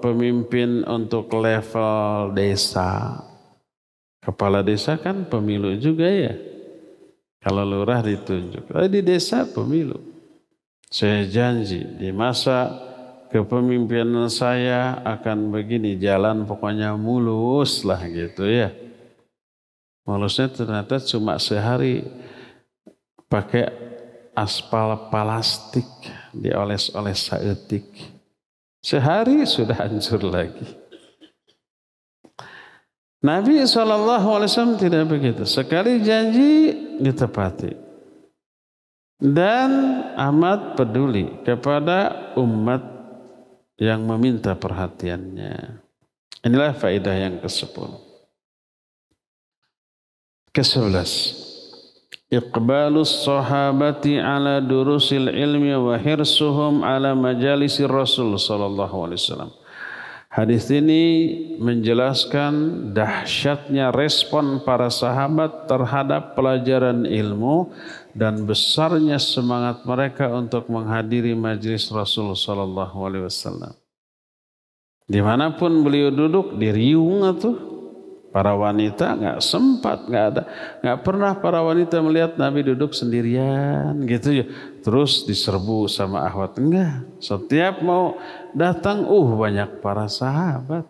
[SPEAKER 1] pemimpin untuk level desa. Kepala desa kan pemilu juga ya. Kalau lurah ditunjuk. Oh, di desa pemilu. Saya janji di masa kepemimpinan saya akan begini. Jalan pokoknya mulus lah gitu ya. Mulusnya ternyata cuma sehari pakai aspal plastik dioles-oles saetik. Sehari sudah hancur lagi. Nabi SAW tidak begitu. Sekali janji ditepati. Dan amat peduli kepada umat yang meminta perhatiannya. Inilah faedah yang ke-10. Ke-11. Iqbalus sahabati ala durusil ilmi wa hirsuhum ala majalisi Rasul sallallahu alaihi wasallam. Hadis ini menjelaskan dahsyatnya respon para sahabat terhadap pelajaran ilmu dan besarnya semangat mereka untuk menghadiri majelis Rasul sallallahu alaihi wasallam. Dimanapun beliau duduk, diriung itu, Para wanita nggak sempat, nggak ada, nggak pernah para wanita melihat Nabi duduk sendirian gitu ya terus diserbu sama ahwat. Enggak, setiap mau datang uh banyak para sahabat.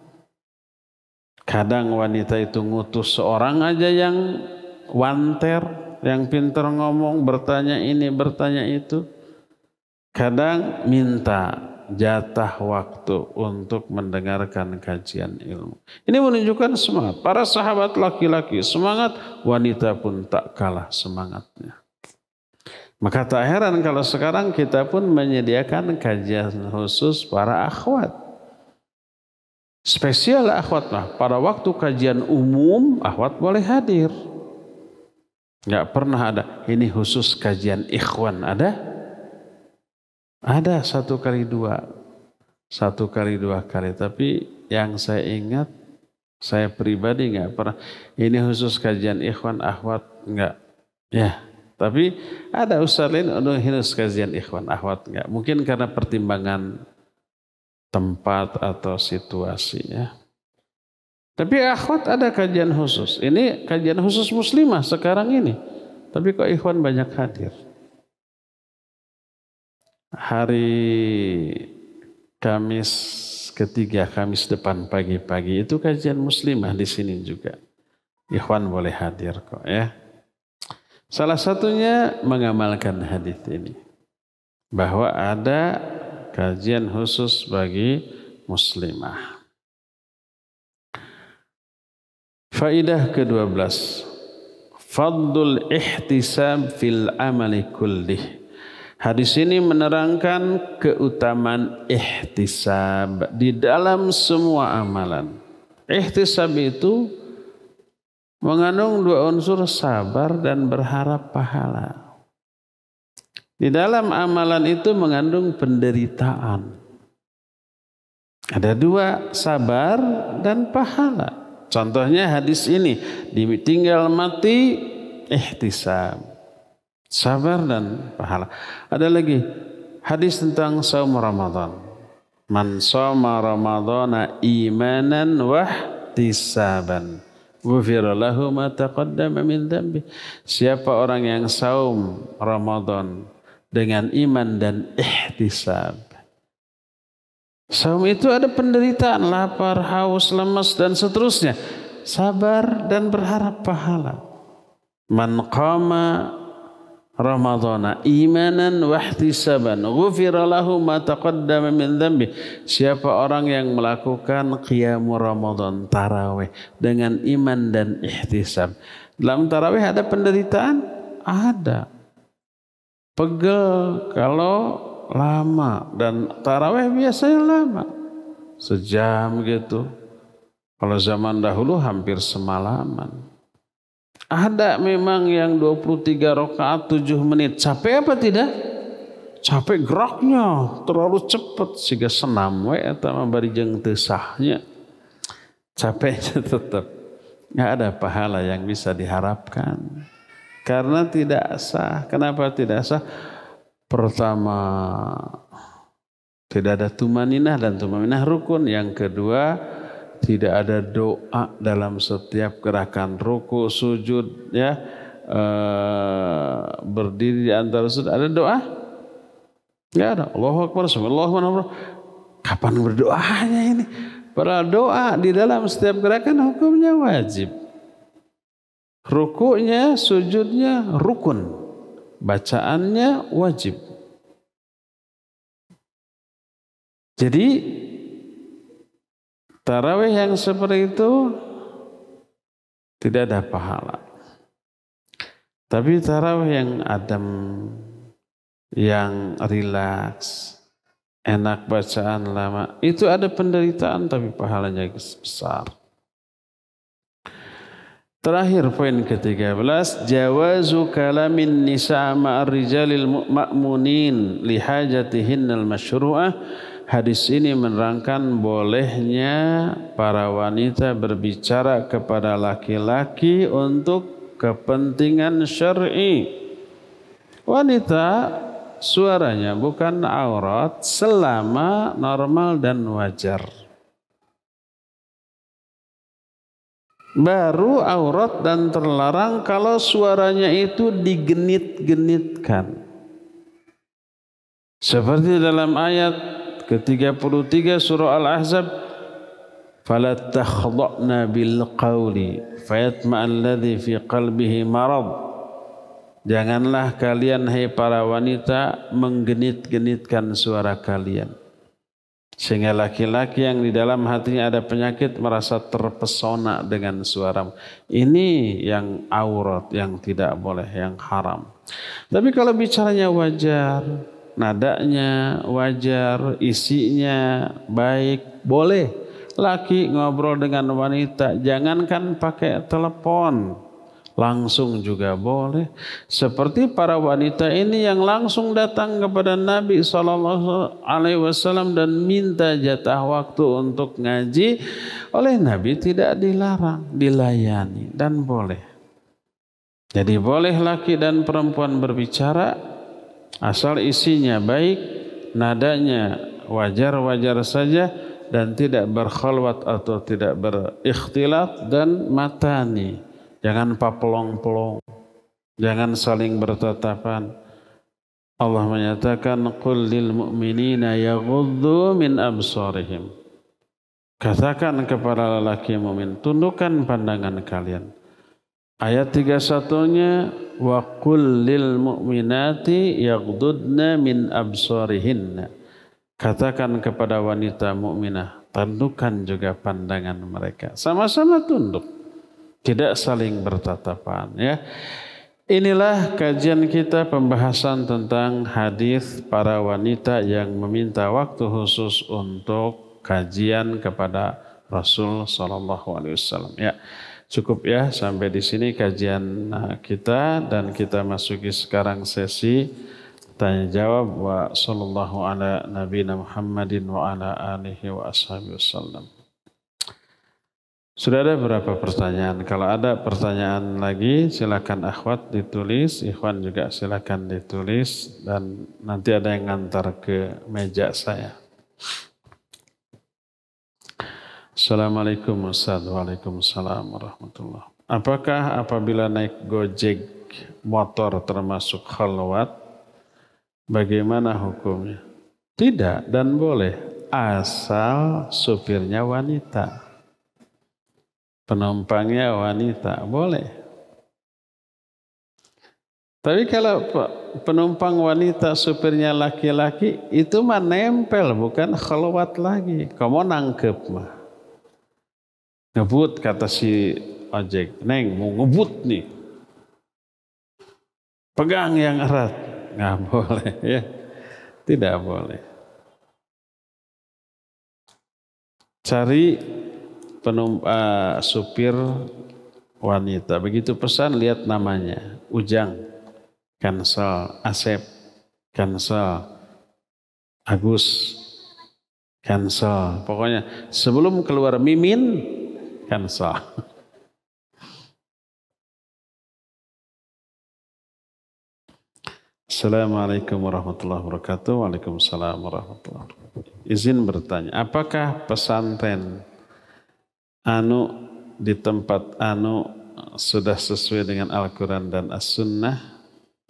[SPEAKER 1] Kadang wanita itu ngutus seorang aja yang wanter, yang pinter ngomong, bertanya ini, bertanya itu. Kadang minta jatah waktu untuk mendengarkan kajian ilmu. Ini menunjukkan semangat. Para sahabat laki-laki semangat, wanita pun tak kalah semangatnya. Maka tak heran kalau sekarang kita pun menyediakan kajian khusus para akhwat. Spesial akhwat lah. Pada waktu kajian umum, akhwat boleh hadir. Gak pernah ada. Ini khusus kajian ikhwan. Ada? Ada satu kali dua. Satu kali dua kali. Tapi yang saya ingat, saya pribadi gak pernah. Ini khusus kajian ikhwan, akhwat, nggak. Ya, tapi ada usaha lain untuk hinus kajian ikhwan Ahwat enggak. Mungkin karena pertimbangan tempat atau situasinya. Tapi akhwat ada kajian khusus. Ini kajian khusus muslimah sekarang ini. Tapi kok ikhwan banyak hadir. Hari Kamis ketiga, Kamis depan pagi-pagi itu kajian muslimah di sini juga. Ikhwan boleh hadir kok ya. Salah satunya mengamalkan hadis ini. Bahwa ada kajian khusus bagi muslimah. Faidah ke-12. Fadlul ihtisab fil amali kullih. Hadis ini menerangkan keutamaan ihtisab di dalam semua amalan. Ihtisab itu mengandung dua unsur sabar dan berharap pahala. Di dalam amalan itu mengandung penderitaan. Ada dua, sabar dan pahala. Contohnya hadis ini, ditinggal mati ihtisab. Sabar dan pahala. Ada lagi hadis tentang saum Ramadan. Man soma Ramadana imanan wahtisaban. Siapa orang yang saum Ramadan dengan iman dan ihtisab. Saum itu ada penderitaan, lapar, haus, lemas dan seterusnya. Sabar dan berharap pahala. Man qama Ramadhana imanan wahtisaban ghufira lahu ma taqaddama min dhanbi siapa orang yang melakukan qiyam Ramadan tarawih dengan iman dan ihtisab dalam tarawih ada penderitaan ada pegel kalau lama dan tarawih biasanya lama sejam gitu kalau zaman dahulu hampir semalaman ada memang yang 23 rakaat 7 menit. Capek apa tidak? Capek geraknya, terlalu cepat sehingga senam we eta mah bari jeung teu Capeknya tetap. Enggak ada pahala yang bisa diharapkan. Karena tidak sah. Kenapa tidak sah? Pertama, tidak ada tumaninah dan tumaninah rukun. Yang kedua, tidak ada doa dalam setiap gerakan ruku, sujud, ya eh, berdiri di antara sujud. Ada doa? Enggak ada. Allahu Akbar, Allahu Akbar. Kapan berdoanya ini? Para doa di dalam setiap gerakan hukumnya wajib. Rukunya, sujudnya rukun. Bacaannya wajib. Jadi Tarawih yang seperti itu tidak ada pahala. Tapi tarawih yang adem, yang rileks, enak bacaan lama, itu ada penderitaan tapi pahalanya besar. Terakhir poin ke-13 jawazu kalamin nisa ma'ar rijalil ma'munin li hajatihinnal masyru'ah Hadis ini menerangkan bolehnya para wanita berbicara kepada laki-laki untuk kepentingan syar'i. Wanita suaranya bukan aurat selama normal dan wajar. Baru aurat dan terlarang kalau suaranya itu digenit-genitkan. Seperti dalam ayat ke-33 surah Al-Ahzab fala bil qawli fayatma alladhi fi qalbihi marad Janganlah kalian hai para wanita menggenit-genitkan suara kalian. Sehingga laki-laki yang di dalam hatinya ada penyakit merasa terpesona dengan suara. Ini yang aurat, yang tidak boleh, yang haram. Tapi kalau bicaranya wajar, nadanya wajar, isinya baik, boleh. Laki ngobrol dengan wanita, jangankan pakai telepon, langsung juga boleh. Seperti para wanita ini yang langsung datang kepada Nabi Shallallahu Alaihi Wasallam dan minta jatah waktu untuk ngaji, oleh Nabi tidak dilarang, dilayani dan boleh. Jadi boleh laki dan perempuan berbicara, Asal isinya baik, nadanya wajar-wajar saja dan tidak berkhulwat atau tidak berikhtilat dan matani. Jangan papelong-pelong. Jangan saling bertatapan. Allah menyatakan qul lil mu'minina yaghuddu min absarihim. Katakan kepada lelaki mukmin, tundukkan pandangan kalian. Ayat 31-nya wa kullil mu'minati yaghdudna min absarihinna katakan kepada wanita mukminah tundukkan juga pandangan mereka sama-sama tunduk tidak saling bertatapan ya Inilah kajian kita pembahasan tentang hadis para wanita yang meminta waktu khusus untuk kajian kepada Rasul Shallallahu Alaihi Wasallam. Ya. Cukup ya sampai di sini kajian eh, kita dan kita masuki sekarang sesi tanya jawab wa sallallahu ala nabiyina Muhammadin wa ala alihi wa ashabihi wasallam. Sudah ada beberapa pertanyaan. Kalau ada pertanyaan lagi silakan akhwat ditulis, ikhwan juga silakan ditulis dan nanti ada yang ngantar ke meja saya. Assalamualaikum warahmatullahi wabarakatuh. Apakah apabila naik gojek motor termasuk khalwat, bagaimana hukumnya? Tidak dan boleh asal supirnya wanita. Penumpangnya wanita, boleh. Tapi kalau penumpang wanita supirnya laki-laki itu mah nempel bukan khalwat lagi. Kamu nangkep mah. Ngebut kata si ojek. Neng mau ngebut nih. Pegang yang erat. Nggak boleh ya. Tidak boleh. Cari penumpang uh, eh, supir wanita. Begitu pesan lihat namanya. Ujang, Kansel, Asep, Kansel, Agus, Kansel. Pokoknya sebelum keluar mimin and Assalamualaikum warahmatullahi wabarakatuh. Waalaikumsalam warahmatullahi wabarakatuh. Izin bertanya, apakah pesantren anu di tempat anu sudah sesuai dengan Al-Quran dan As-Sunnah?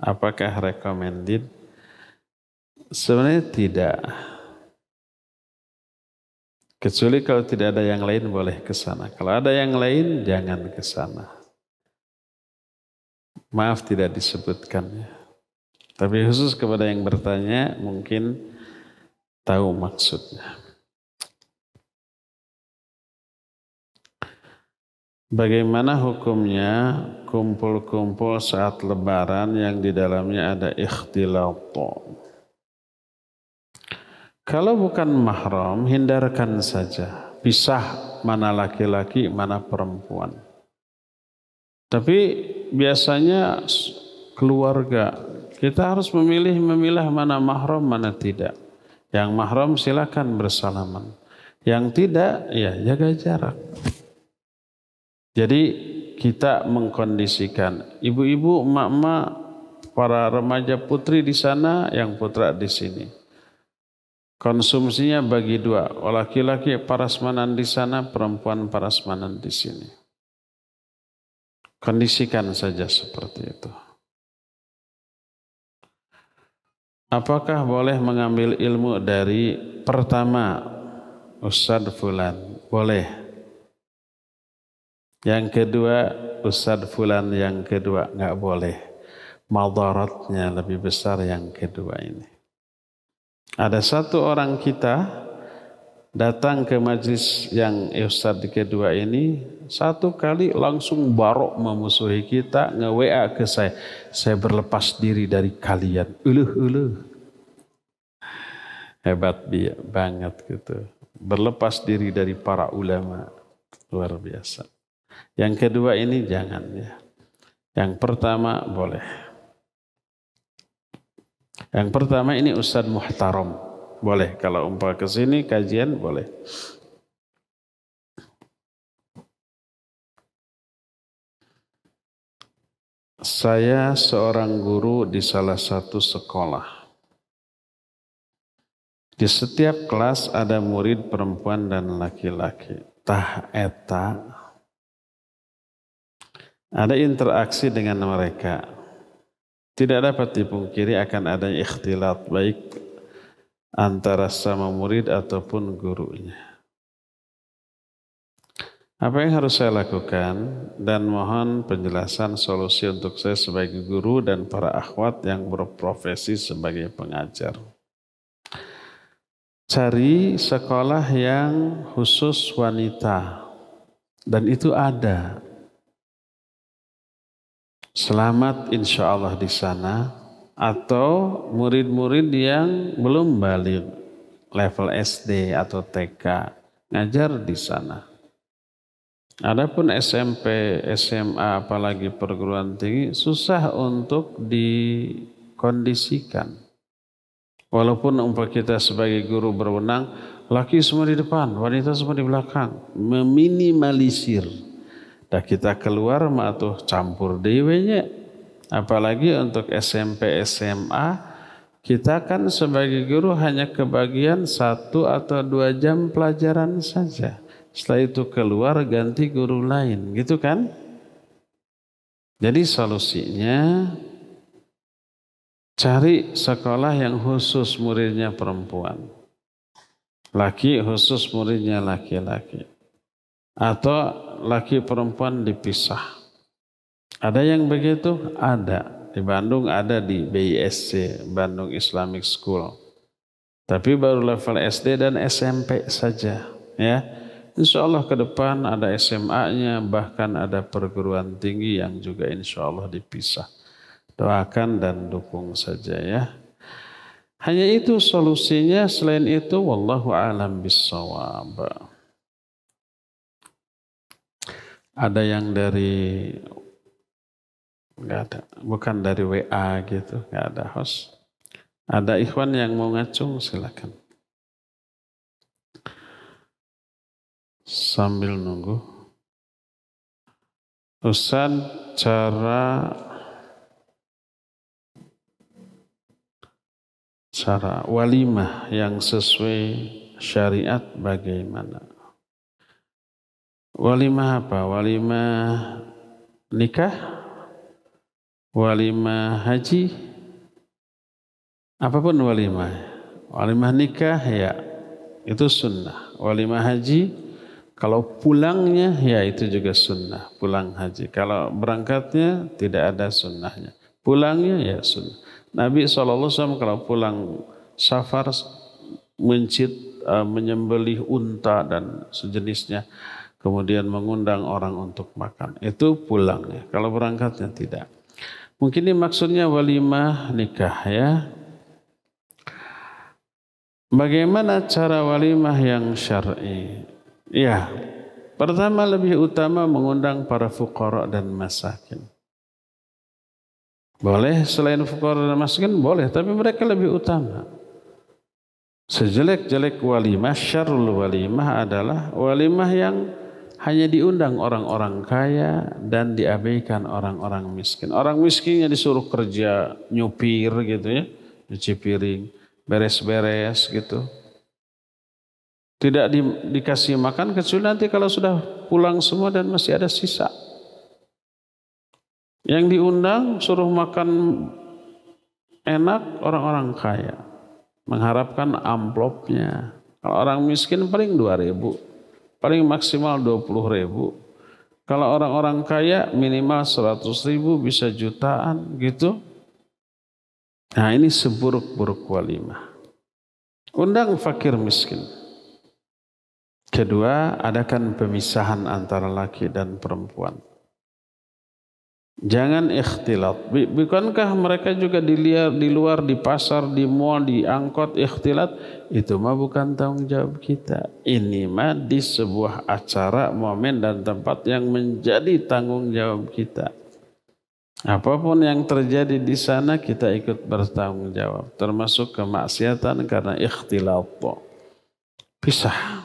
[SPEAKER 1] Apakah recommended? Sebenarnya tidak. Kecuali kalau tidak ada yang lain boleh ke sana. Kalau ada yang lain jangan ke sana. Maaf tidak disebutkannya. Tapi khusus kepada yang bertanya mungkin tahu maksudnya. Bagaimana hukumnya kumpul-kumpul saat lebaran yang di dalamnya ada ikhtilato? Kalau bukan mahram, hindarkan saja. Pisah mana laki-laki, mana perempuan. Tapi biasanya keluarga, kita harus memilih memilah mana mahram, mana tidak. Yang mahram silakan bersalaman. Yang tidak, ya jaga jarak. Jadi kita mengkondisikan ibu-ibu, emak-emak, para remaja putri di sana, yang putra di sini. Konsumsinya bagi dua, laki-laki parasmanan di sana, perempuan parasmanan di sini. Kondisikan saja seperti itu. Apakah boleh mengambil ilmu dari pertama Ustadz Fulan? Boleh. Yang kedua Ustadz Fulan yang kedua nggak boleh. Maldorotnya lebih besar yang kedua ini. Ada satu orang kita datang ke majlis yang eh, Ustaz kedua ini satu kali langsung barok memusuhi kita nge-WA ke saya saya berlepas diri dari kalian uluh uluh hebat dia banget gitu berlepas diri dari para ulama luar biasa yang kedua ini jangan ya yang pertama boleh yang pertama ini Ustaz Muhtarom. Boleh kalau umpah ke sini kajian boleh. Saya seorang guru di salah satu sekolah. Di setiap kelas ada murid perempuan dan laki-laki. Tah eta ada interaksi dengan mereka tidak dapat dipungkiri akan adanya ikhtilat baik antara sama murid ataupun gurunya. Apa yang harus saya lakukan dan mohon penjelasan solusi untuk saya sebagai guru dan para akhwat yang berprofesi sebagai pengajar. Cari sekolah yang khusus wanita dan itu ada selamat insya Allah di sana atau murid-murid yang belum balik level SD atau TK ngajar di sana. Adapun SMP, SMA, apalagi perguruan tinggi, susah untuk dikondisikan. Walaupun umpah kita sebagai guru berwenang, laki semua di depan, wanita semua di belakang, meminimalisir Dah kita keluar mah tuh campur dewenya. Apalagi untuk SMP SMA kita kan sebagai guru hanya kebagian satu atau dua jam pelajaran saja. Setelah itu keluar ganti guru lain, gitu kan? Jadi solusinya cari sekolah yang khusus muridnya perempuan. Laki khusus muridnya laki-laki. Atau laki perempuan dipisah. Ada yang begitu? Ada. Di Bandung ada di BISC, Bandung Islamic School. Tapi baru level SD dan SMP saja. Ya, Insya Allah ke depan ada SMA-nya, bahkan ada perguruan tinggi yang juga insya Allah dipisah. Doakan dan dukung saja ya. Hanya itu solusinya, selain itu wallahu alam ada yang dari nggak ada bukan dari WA gitu nggak ada host ada ikhwan yang mau ngacung silakan sambil
[SPEAKER 2] nunggu Ustaz cara
[SPEAKER 1] cara walimah yang sesuai syariat bagaimana Walimah apa? Walimah nikah? Walimah haji? Apapun walimah. Walimah nikah ya itu sunnah. Walimah haji kalau pulangnya ya itu juga sunnah pulang haji. Kalau berangkatnya tidak ada sunnahnya. Pulangnya ya sunnah. Nabi SAW kalau pulang safar mencit, eh, menyembelih unta dan sejenisnya kemudian mengundang orang untuk makan. Itu pulangnya. Kalau berangkatnya tidak. Mungkin ini maksudnya walimah nikah ya. Bagaimana cara walimah yang syar'i? Ya, pertama lebih utama mengundang para fukorok dan masakin. Boleh selain fukara dan masakin boleh, tapi mereka lebih utama. Sejelek-jelek walimah, syarul walimah adalah walimah yang hanya diundang orang-orang kaya dan diabaikan orang-orang miskin. Orang miskinnya disuruh kerja nyupir gitu ya, nyuci piring, beres-beres gitu. Tidak di, dikasih makan kecuali nanti kalau sudah pulang semua dan masih ada sisa. Yang diundang suruh makan enak orang-orang kaya. Mengharapkan amplopnya. Kalau orang miskin paling 2000 ribu paling maksimal 20 ribu. Kalau orang-orang kaya minimal 100 ribu bisa jutaan gitu. Nah ini seburuk-buruk walimah. Undang fakir miskin. Kedua, adakan pemisahan antara laki dan perempuan. Jangan ikhtilat. Bukankah mereka juga di luar, di luar, di pasar, di mall, di angkot ikhtilat? Itu mah bukan tanggung jawab kita. Ini mah di sebuah acara, momen dan tempat yang menjadi tanggung jawab kita. Apapun yang terjadi di sana kita ikut bertanggung jawab. Termasuk kemaksiatan karena ikhtilat. Pisah.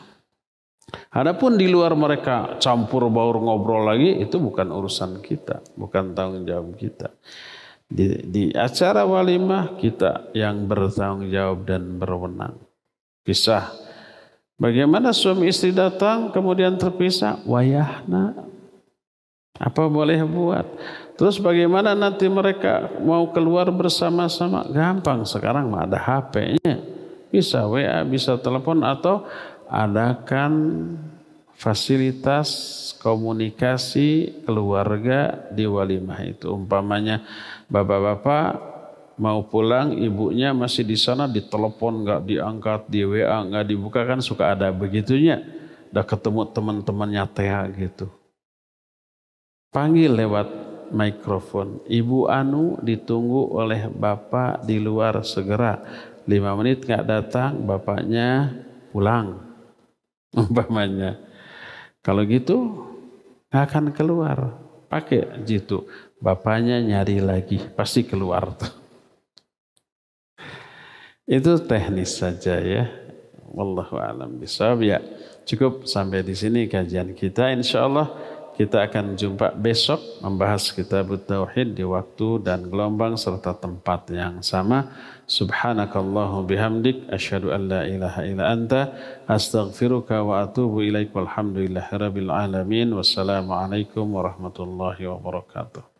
[SPEAKER 1] Adapun di luar mereka campur baur ngobrol lagi itu bukan urusan kita, bukan tanggung jawab kita. Di, di acara walimah kita yang bertanggung jawab dan berwenang. Pisah. Bagaimana suami istri datang kemudian terpisah? Wayahna. Apa boleh buat? Terus bagaimana nanti mereka mau keluar bersama-sama? Gampang sekarang mah ada HP-nya. Bisa WA, bisa telepon atau adakan fasilitas komunikasi keluarga di walimah itu. Umpamanya bapak-bapak mau pulang ibunya masih di sana ditelepon nggak diangkat di WA nggak dibuka kan suka ada begitunya. Udah ketemu teman-temannya Tea gitu. Panggil lewat mikrofon. Ibu Anu ditunggu oleh bapak di luar segera. Lima menit nggak datang, bapaknya pulang umpamanya. Kalau gitu nggak akan keluar. Pakai jitu. Bapaknya nyari lagi, pasti keluar tuh. Itu teknis saja ya. Wallahu alam bisawab ya. Cukup sampai di sini kajian kita. Insya Allah kita akan jumpa besok membahas kitab Tauhid di waktu dan gelombang serta tempat yang sama. سبحانك اللهم بحمدك أشهد أن لا إله إلا أنت أستغفرك وأتوب إليك والحمد لله رب العالمين والسلام عليكم ورحمة الله وبركاته